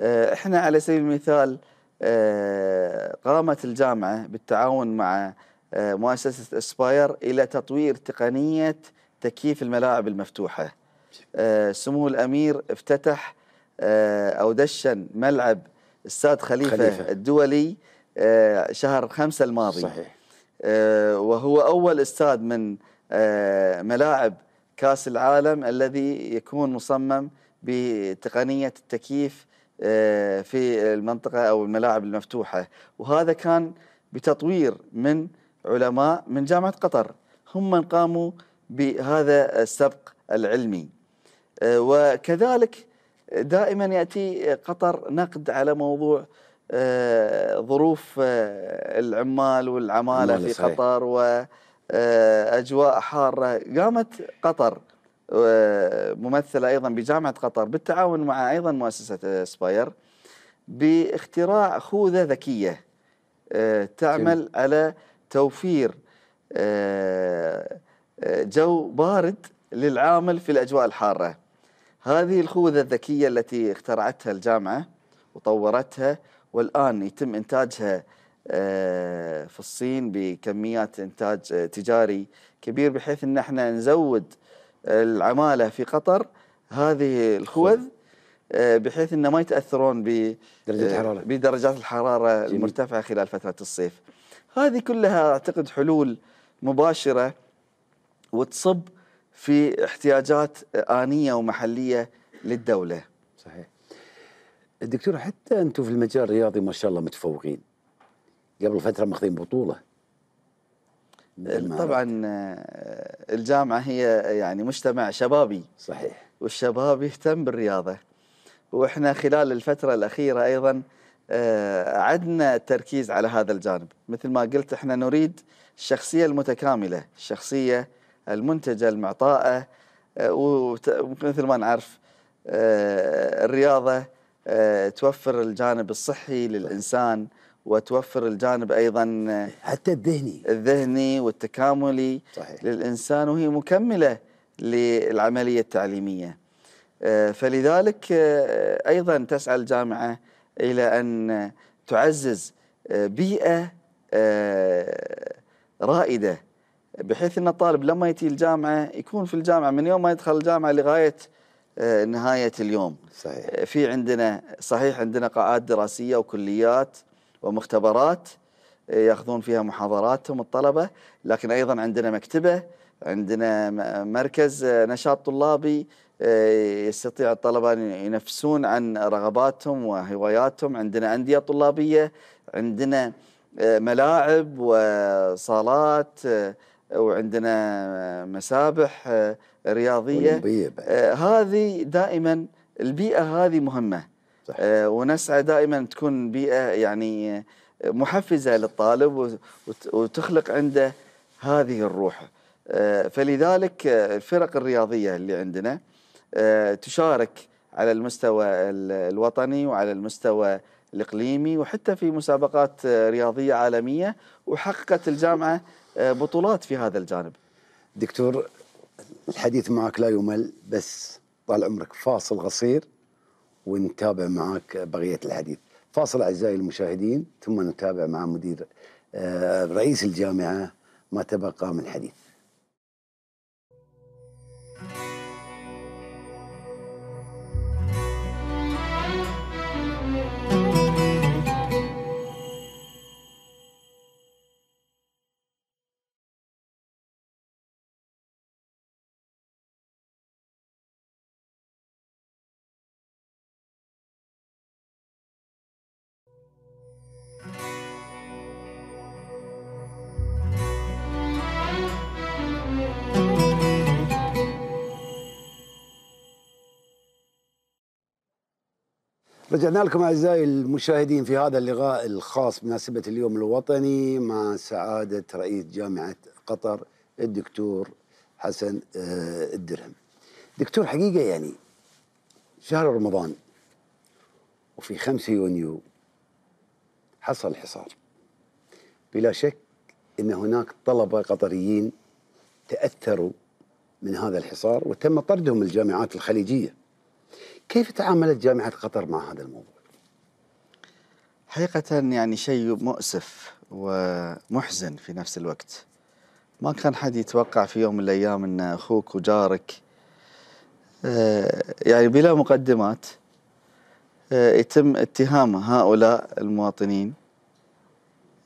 آه، احنا على سبيل المثال آه، قامت الجامعة بالتعاون مع مؤسسة اسباير إلى تطوير تقنية تكييف الملاعب المفتوحة سمو الأمير افتتح أو دشن ملعب استاد خليفة, خليفة. الدولي شهر خمسة الماضي صحيح آه، وهو أول استاد من آه، ملاعب كاس العالم الذي يكون مصمم بتقنية التكييف آه، في المنطقة أو الملاعب المفتوحة وهذا كان بتطوير من علماء من جامعة قطر هم من قاموا بهذا السبق العلمي وكذلك دائما يأتي قطر نقد على موضوع آه، ظروف آه، العمال والعماله في صحيح. قطر واجواء آه، حاره قامت قطر ممثله ايضا بجامعه قطر بالتعاون مع ايضا مؤسسه سباير باختراع خوذه ذكيه تعمل على توفير جو بارد للعامل في الاجواء الحاره. هذه الخوذه الذكيه التي اخترعتها الجامعه وطورتها والآن يتم إنتاجها آه، في الصين بكميات إنتاج آه، تجاري كبير بحيث أن احنا نزود العمالة في قطر هذه الخوذ آه، بحيث أنه ما يتأثرون بدرجات الحرارة المرتفعة خلال فترة الصيف هذه كلها أعتقد حلول مباشرة وتصب في احتياجات آنية ومحلية للدولة دكتور حتى انتم في المجال الرياضي ما شاء الله متفوقين قبل فتره ماخذين بطوله طبعا آه، الجامعه هي يعني مجتمع شبابي صحيح والشباب يهتم بالرياضه واحنا خلال الفتره الاخيره ايضا آه، عدنا التركيز على هذا الجانب مثل ما قلت احنا نريد الشخصيه المتكامله الشخصيه المنتجه المعطاءه آه، ومثل ما نعرف الرياضه آه، توفر الجانب الصحي للإنسان وتوفر الجانب ايضا آه، حتى الذهني الذهني والتكاملي صحيح. للانسان وهي مكمله للعمليه التعليميه آه، فلذلك ايضا تسعى الجامعه الى ان تعزز بيئه رائده بحيث ان الطالب لما ياتي الجامعه يكون في الجامعه من يوم ما يدخل الجامعه لغايه آه، نهاية اليوم صحيح آه، في عندنا صحيح عندنا قاعات دراسية وكليات ومختبرات آه، ياخذون فيها محاضراتهم الطلبة لكن أيضا عندنا مكتبة عندنا مركز نشاط طلابي يستطيع الطلبة أن ينفسون عن رغباتهم وهواياتهم عندنا أندية طلابية عندنا ملاعب وصالات وعندنا مسابح رياضيه آه هذه دائما البيئه هذه مهمه آه ونسعى دائما تكون بيئه يعني آه، محفزه للطالب وتخلق عنده هذه الروح آه فلذلك آه، الفرق الرياضيه اللي عندنا آه تشارك على المستوى الوطني وعلى المستوى الاقليمي وحتى في مسابقات آه، رياضيه عالميه وحققت الجامعه بطولات في هذا الجانب. دكتور الحديث معك لا يمل بس طال عمرك فاصل قصير ونتابع معك بقية الحديث فاصل أعزائي المشاهدين ثم نتابع مع مدير آه، رئيس الجامعة ما تبقى من الحديث رجعنا لكم اعزائي المشاهدين في هذا اللقاء الخاص بمناسبه اليوم الوطني مع سعاده رئيس جامعه قطر الدكتور حسن آه، الدرهم. دكتور حقيقه يعني شهر رمضان وفي 5 يونيو حصل حصار. بلا شك ان هناك طلبه قطريين تاثروا من هذا الحصار وتم طردهم من الجامعات الخليجيه. كيف تعاملت جامعة قطر مع هذا الموضوع؟ حقيقة يعني شيء مؤسف ومحزن في نفس الوقت ما كان حد يتوقع في يوم من الأيام أن أخوك وجارك آه، يعني بلا مقدمات آه، يتم اتهام هؤلاء المواطنين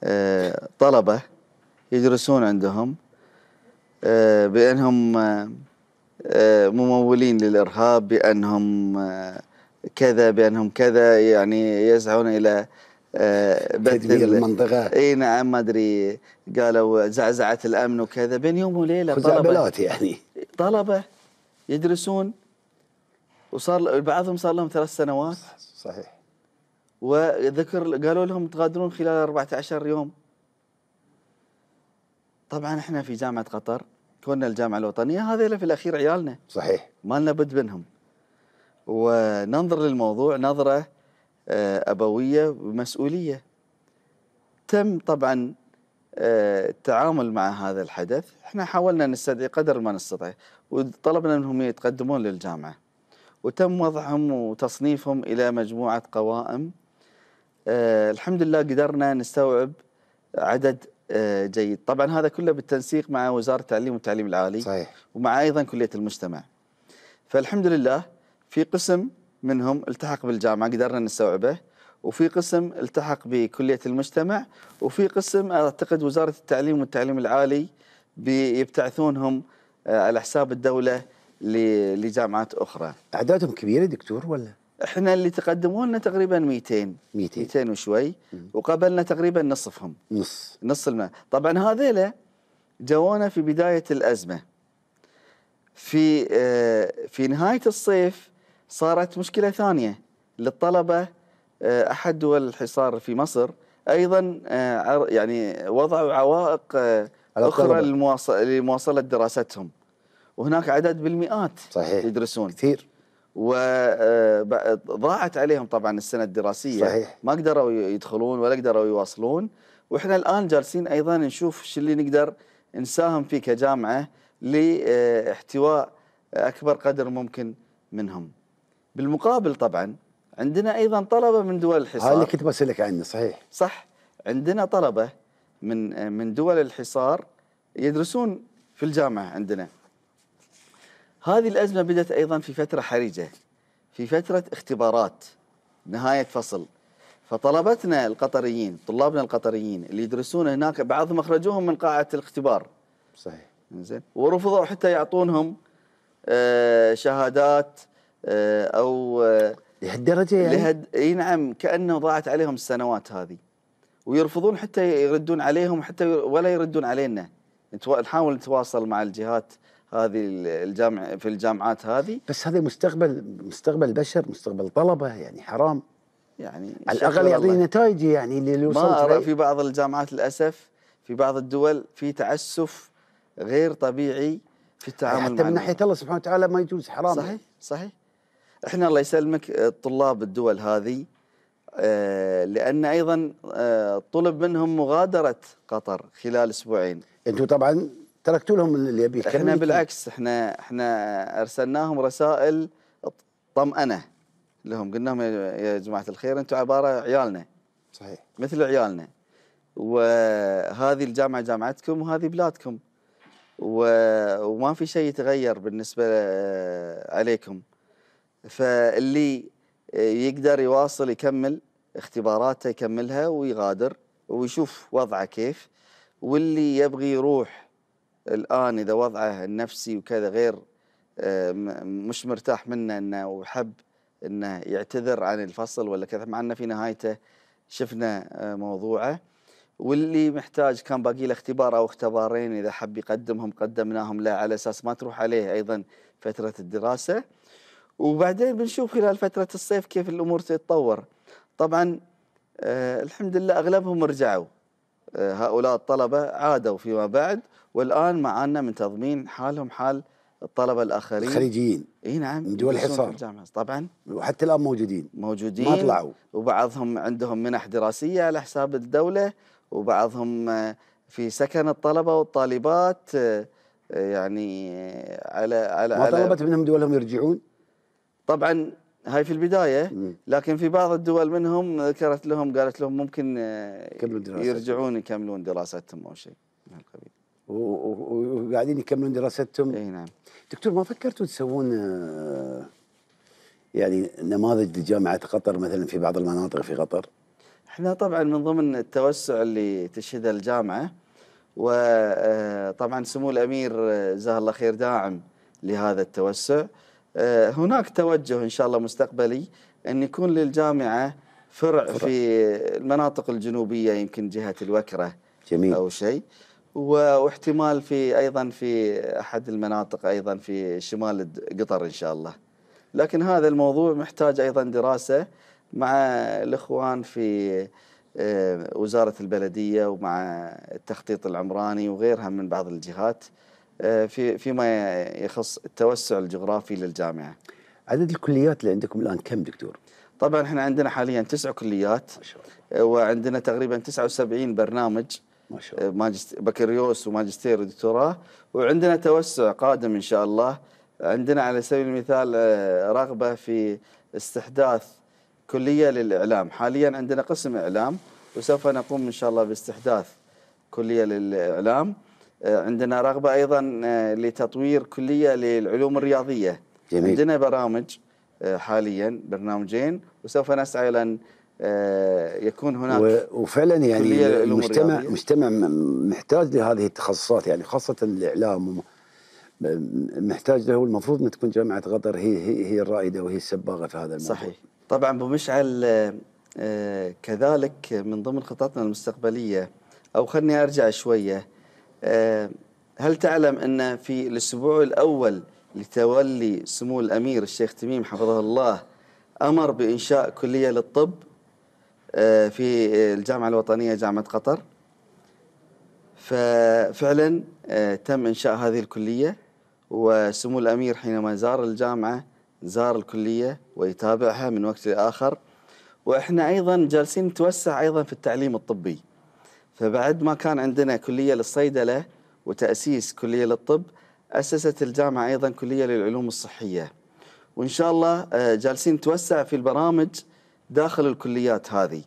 آه، طلبة يدرسون عندهم بأنهم آه، ممولين للارهاب بانهم آه، كذا بانهم كذا يعني يسعون الى آه، بث المنطقه اي نعم ما ادري قالوا زعزعه الامن وكذا بين يوم وليله طلبه يعني طلبه يدرسون وصار بعضهم صار لهم ثلاث سنوات صحيح وذكر قالوا لهم تغادرون خلال 14 يوم طبعا احنا في جامعه قطر كنا الجامعه الوطنيه هذول في الاخير عيالنا صحيح ما لنا بد منهم وننظر للموضوع نظره آه، ابويه ومسؤوليه تم طبعا آه، التعامل مع هذا الحدث احنا حاولنا نستدعي قدر ما نستطيع وطلبنا منهم يتقدمون للجامعه وتم وضعهم وتصنيفهم الى مجموعه قوائم آه، الحمد لله قدرنا نستوعب عدد آه، جيد طبعا هذا كله بالتنسيق مع وزارة التعليم والتعليم العالي صحيح. ومع أيضا كلية المجتمع فالحمد لله في قسم منهم التحق بالجامعة قدرنا نستوعبه وفي قسم التحق بكلية المجتمع وفي قسم أعتقد وزارة التعليم والتعليم العالي بيبتعثونهم آه، على حساب الدولة لجامعات أخرى أعدادهم كبيرة دكتور ولا؟ احنا اللي تقدموا لنا تقريبا 200 200 200 وشوي وقبلنا تقريبا نصفهم نص نص الماء طبعا هذيلا جونا في بدايه الازمه في آه، في نهايه الصيف صارت مشكله ثانيه للطلبه آه، احد دول الحصار في مصر ايضا آه، يعني وضعوا عوائق اخرى لمواصله دراستهم وهناك عدد بالمئات صحيح يدرسون كثير وضاعت آه، عليهم طبعا السنه الدراسيه صحيح. ما قدروا يدخلون ولا قدروا يواصلون واحنا الان جالسين ايضا نشوف شو اللي نقدر نساهم فيه كجامعه لاحتواء آه، اكبر قدر ممكن منهم. بالمقابل طبعا عندنا ايضا طلبه من دول الحصار هذا اللي كنت بسالك عنه صحيح صح عندنا طلبه من آه، من دول الحصار يدرسون في الجامعه عندنا هذه الأزمة بدأت أيضا في فترة حرجة في فترة اختبارات نهاية فصل فطلبتنا القطريين طلابنا القطريين اللي يدرسون هناك بعضهم اخرجوهم من قاعة الاختبار صحيح إنزين ورفضوا حتى يعطونهم آه، شهادات آه، او آه، لهالدرجه يعني لهد... اي نعم كانه ضاعت عليهم السنوات هذه ويرفضون حتى يردون عليهم حتى ولا يردون علينا نحاول نتواصل مع الجهات هذه الجامع في الجامعات هذه بس هذا مستقبل مستقبل البشر مستقبل الطلبه يعني حرام يعني على الاقل يعطي نتائج يعني اللي وصلت ما أرى في بعض الجامعات للاسف في بعض الدول في تعسف غير طبيعي في التعامل حتى مع من ناحيه الله سبحانه وتعالى ما يجوز حرام صحيح صحيح احنا الله يسلمك آه، طلاب الدول هذه آه، لان ايضا آه، طلب منهم مغادره قطر خلال اسبوعين انتم طبعا تركتوا لهم اللي يبي احنا بالعكس احنا احنا ارسلناهم رسائل طمأنة لهم قلنا لهم يا جماعة الخير انتم عبارة عيالنا صحيح مثل عيالنا وهذه الجامعة جامعتكم وهذه بلادكم وما في شيء يتغير بالنسبة عليكم فاللي يقدر يواصل يكمل اختباراته يكملها ويغادر ويشوف وضعه كيف واللي يبغي يروح الان اذا وضعه النفسي وكذا غير آه، مش مرتاح منه انه وحب انه يعتذر عن الفصل ولا كذا مع انه في نهايته شفنا آه، موضوعه واللي محتاج كان باقي له اختبار او اختبارين اذا حب يقدمهم قدمناهم له على اساس ما تروح عليه ايضا فتره الدراسه وبعدين بنشوف خلال فتره الصيف كيف الامور تتطور طبعا آه، الحمد لله اغلبهم رجعوا هؤلاء الطلبة عادوا فيما بعد والآن معانا من تضمين حالهم حال الطلبة الآخرين الخليجيين اي نعم من دول الحصار طبعا وحتى الآن موجودين موجودين ما طلعوا وبعضهم عندهم منح دراسية على حساب الدولة وبعضهم في سكن الطلبة والطالبات يعني على على ما طلبت منهم دولهم يرجعون؟ طبعا هاي في البدايه لكن في بعض الدول منهم ذكرت لهم قالت لهم ممكن آه، يرجعون يكملون دراستهم او شيء من وقاعدين يكملون دراستهم اي نعم دكتور ما فكرتوا تسوون آه، يعني نماذج لجامعه قطر مثلا في بعض المناطق في قطر؟ احنا طبعا من ضمن التوسع اللي تشهده الجامعه وطبعا آه، سمو الامير جزاه الله خير داعم لهذا التوسع آه، هناك توجه إن شاء الله مستقبلي أن يكون للجامعة فرع, فرع. في المناطق الجنوبية يمكن جهة الوكرة جميل. أو شيء واحتمال في أيضا في أحد المناطق أيضا في شمال قطر إن شاء الله لكن هذا الموضوع محتاج أيضا دراسة مع الإخوان في آه، وزارة البلدية ومع التخطيط العمراني وغيرها من بعض الجهات آه، في فيما يخص التوسع الجغرافي للجامعه. عدد الكليات اللي عندكم الان كم دكتور؟ طبعا احنا عندنا حاليا تسع كليات ما شاء الله. آه، وعندنا تقريبا 79 برنامج ما شاء آه، الله بكالوريوس وماجستير ودكتوراه وعندنا توسع قادم ان شاء الله عندنا على سبيل المثال رغبه في استحداث كليه للاعلام حاليا عندنا قسم اعلام وسوف نقوم ان شاء الله باستحداث كليه للاعلام عندنا رغبة أيضا آه، لتطوير كلية للعلوم الرياضية جميل. عندنا برامج آه، حاليا برنامجين وسوف نسعى إلى أن آه، يكون هناك وفعلا يعني المجتمع مجتمع محتاج لهذه التخصصات يعني خاصة الإعلام محتاج له المفروض أن تكون جامعة غدر هي هي, هي الرائدة وهي السباقة في هذا الموضوع صحيح طبعا أبو مشعل كذلك من ضمن خططنا المستقبلية أو خلني أرجع شوية آه، هل تعلم أن في الأسبوع الأول لتولي سمو الأمير الشيخ تميم حفظه الله أمر بإنشاء كلية للطب آه، في الجامعة الوطنية جامعة قطر ففعلا آه، تم إنشاء هذه الكلية وسمو الأمير حينما زار الجامعة زار الكلية ويتابعها من وقت لآخر وإحنا أيضا جالسين نتوسع أيضا في التعليم الطبي فبعد ما كان عندنا كلية للصيدلة وتأسيس كلية للطب أسست الجامعة أيضا كلية للعلوم الصحية وإن شاء الله آه، جالسين نتوسع في البرامج داخل الكليات هذه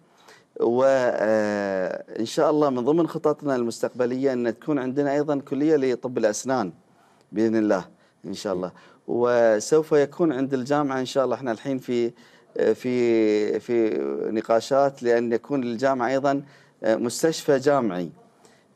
وإن آه، شاء الله من ضمن خططنا المستقبلية أن تكون عندنا أيضا كلية لطب الأسنان بإذن الله إن شاء الله وسوف يكون عند الجامعة إن شاء الله إحنا الحين في آه، في في نقاشات لأن يكون الجامعه أيضا آه، مستشفى جامعي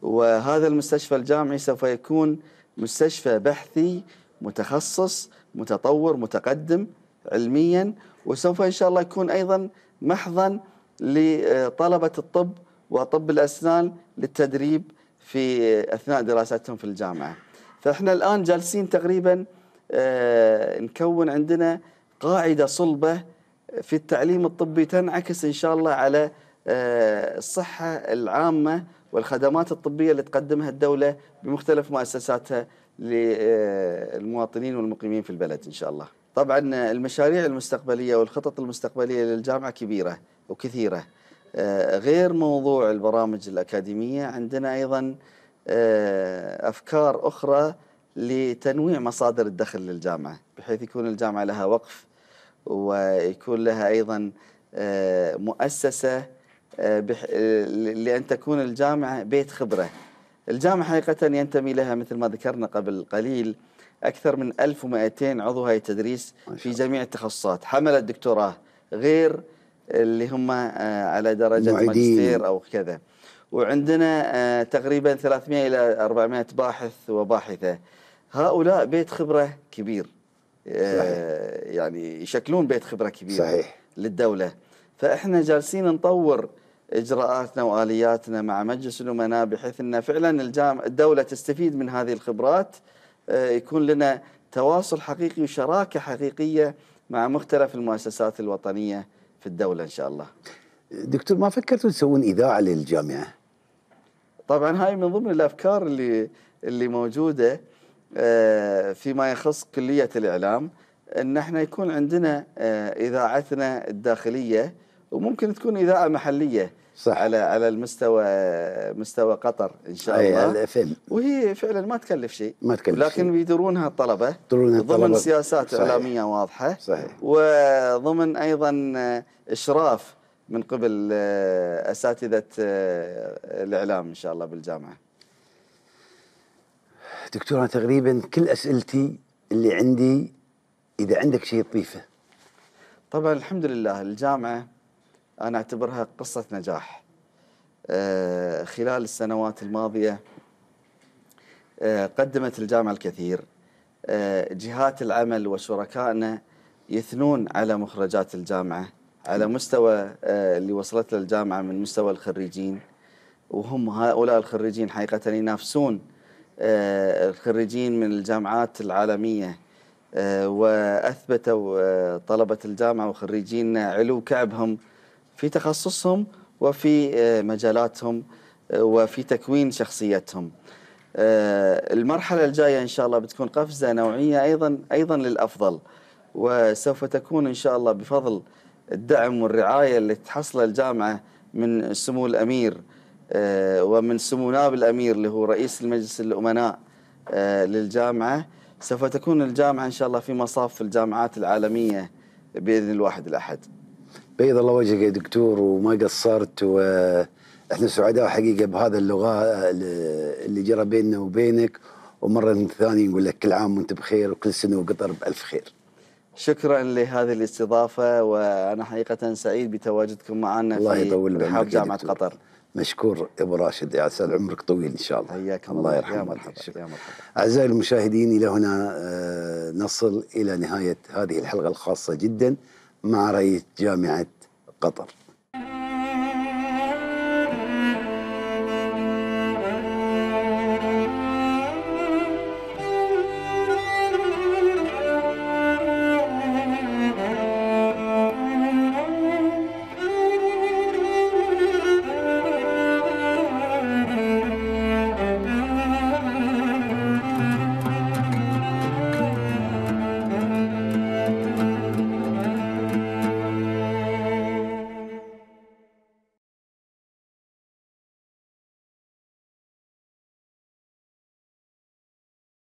وهذا المستشفى الجامعي سوف يكون مستشفى بحثي متخصص متطور متقدم علميا وسوف ان شاء الله يكون ايضا محضا لطلبه الطب وطب الاسنان للتدريب في اثناء دراستهم في الجامعه. فاحنا الان جالسين تقريبا آه، نكون عندنا قاعده صلبه في التعليم الطبي تنعكس ان شاء الله على آه، الصحة العامة والخدمات الطبية اللي تقدمها الدولة بمختلف مؤسساتها للمواطنين والمقيمين في البلد إن شاء الله طبعا المشاريع المستقبلية والخطط المستقبلية للجامعة كبيرة وكثيرة آه، غير موضوع البرامج الأكاديمية عندنا أيضا آه، أفكار أخرى لتنويع مصادر الدخل للجامعة بحيث يكون الجامعة لها وقف ويكون لها أيضا مؤسسة آه، بح... آه، لأن تكون الجامعة بيت خبرة الجامعة حقيقة ينتمي لها مثل ما ذكرنا قبل قليل أكثر من 1200 عضو هاي التدريس في جميع التخصصات حمل الدكتوراه غير اللي هم آه، على درجة ماجستير أو كذا وعندنا تقريبا 300 إلى 400 باحث وباحثة هؤلاء بيت خبرة كبير صحيح. يعني يشكلون بيت خبرة كبير صحيح. للدولة فإحنا جالسين نطور إجراءاتنا وآلياتنا مع مجلس الأمناء بحيث أن فعلا الدولة تستفيد من هذه الخبرات آه، يكون لنا تواصل حقيقي وشراكة حقيقية مع مختلف المؤسسات الوطنية في الدولة إن شاء الله دكتور ما فكرتوا تسوون إذاعة للجامعة؟ طبعا هاي من ضمن الأفكار اللي اللي موجودة آه، فيما يخص كلية الإعلام أن احنا يكون عندنا آه، إذاعتنا الداخلية وممكن تكون إذاعة محلية صح على على المستوى مستوى قطر ان شاء الله الاف وهي فعلا ما تكلف شيء ما تكلف لكن بيدرونها الطلبه يدرونها الطلبه ضمن سياسات صحيح. اعلاميه واضحه صحيح وضمن ايضا آه، اشراف من قبل آه، اساتذه آه، الاعلام ان شاء الله بالجامعه دكتور انا تقريبا كل اسئلتي اللي عندي اذا عندك شيء تضيفه طبعا الحمد لله الجامعه أنا أعتبرها قصة نجاح آه، خلال السنوات الماضية آه، قدمت الجامعة الكثير آه، جهات العمل وشركائنا يثنون على مخرجات الجامعة على مستوى اللي وصلت له الجامعة من مستوى الخريجين وهم هؤلاء الخريجين حقيقة ينافسون الخريجين من الجامعات العالمية وأثبتوا طلبة الجامعة وخريجين علو كعبهم في تخصصهم وفي آه، مجالاتهم آه، وفي تكوين شخصيتهم آه، المرحلة الجاية إن شاء الله بتكون قفزة نوعية أيضا أيضا للأفضل وسوف تكون إن شاء الله بفضل الدعم والرعاية اللي تحصل الجامعة من سمو الأمير ومن سمو نائب الأمير اللي هو رئيس المجلس الأمناء للجامعة سوف تكون الجامعة إن شاء الله في مصاف الجامعات العالمية بإذن الواحد الأحد بيض الله وجهك يا دكتور وما قصرت واحنا سعداء حقيقه بهذا اللغه اللي جرى بيننا وبينك ومره ثانيه نقول لك كل عام وانت بخير وكل سنه وقطر بالف خير. شكرا لهذه الاستضافه وانا حقيقه سعيد بتواجدكم معنا الله يطول بعمرك جامعه دكتور. قطر. مشكور ابو راشد يا سال عمرك طويل ان شاء الله حياكم الله يرحمك اعزائي المشاهدين الى هنا آه، نصل الى نهايه هذه الحلقه الخاصه جدا مع رئيس جامعة قطر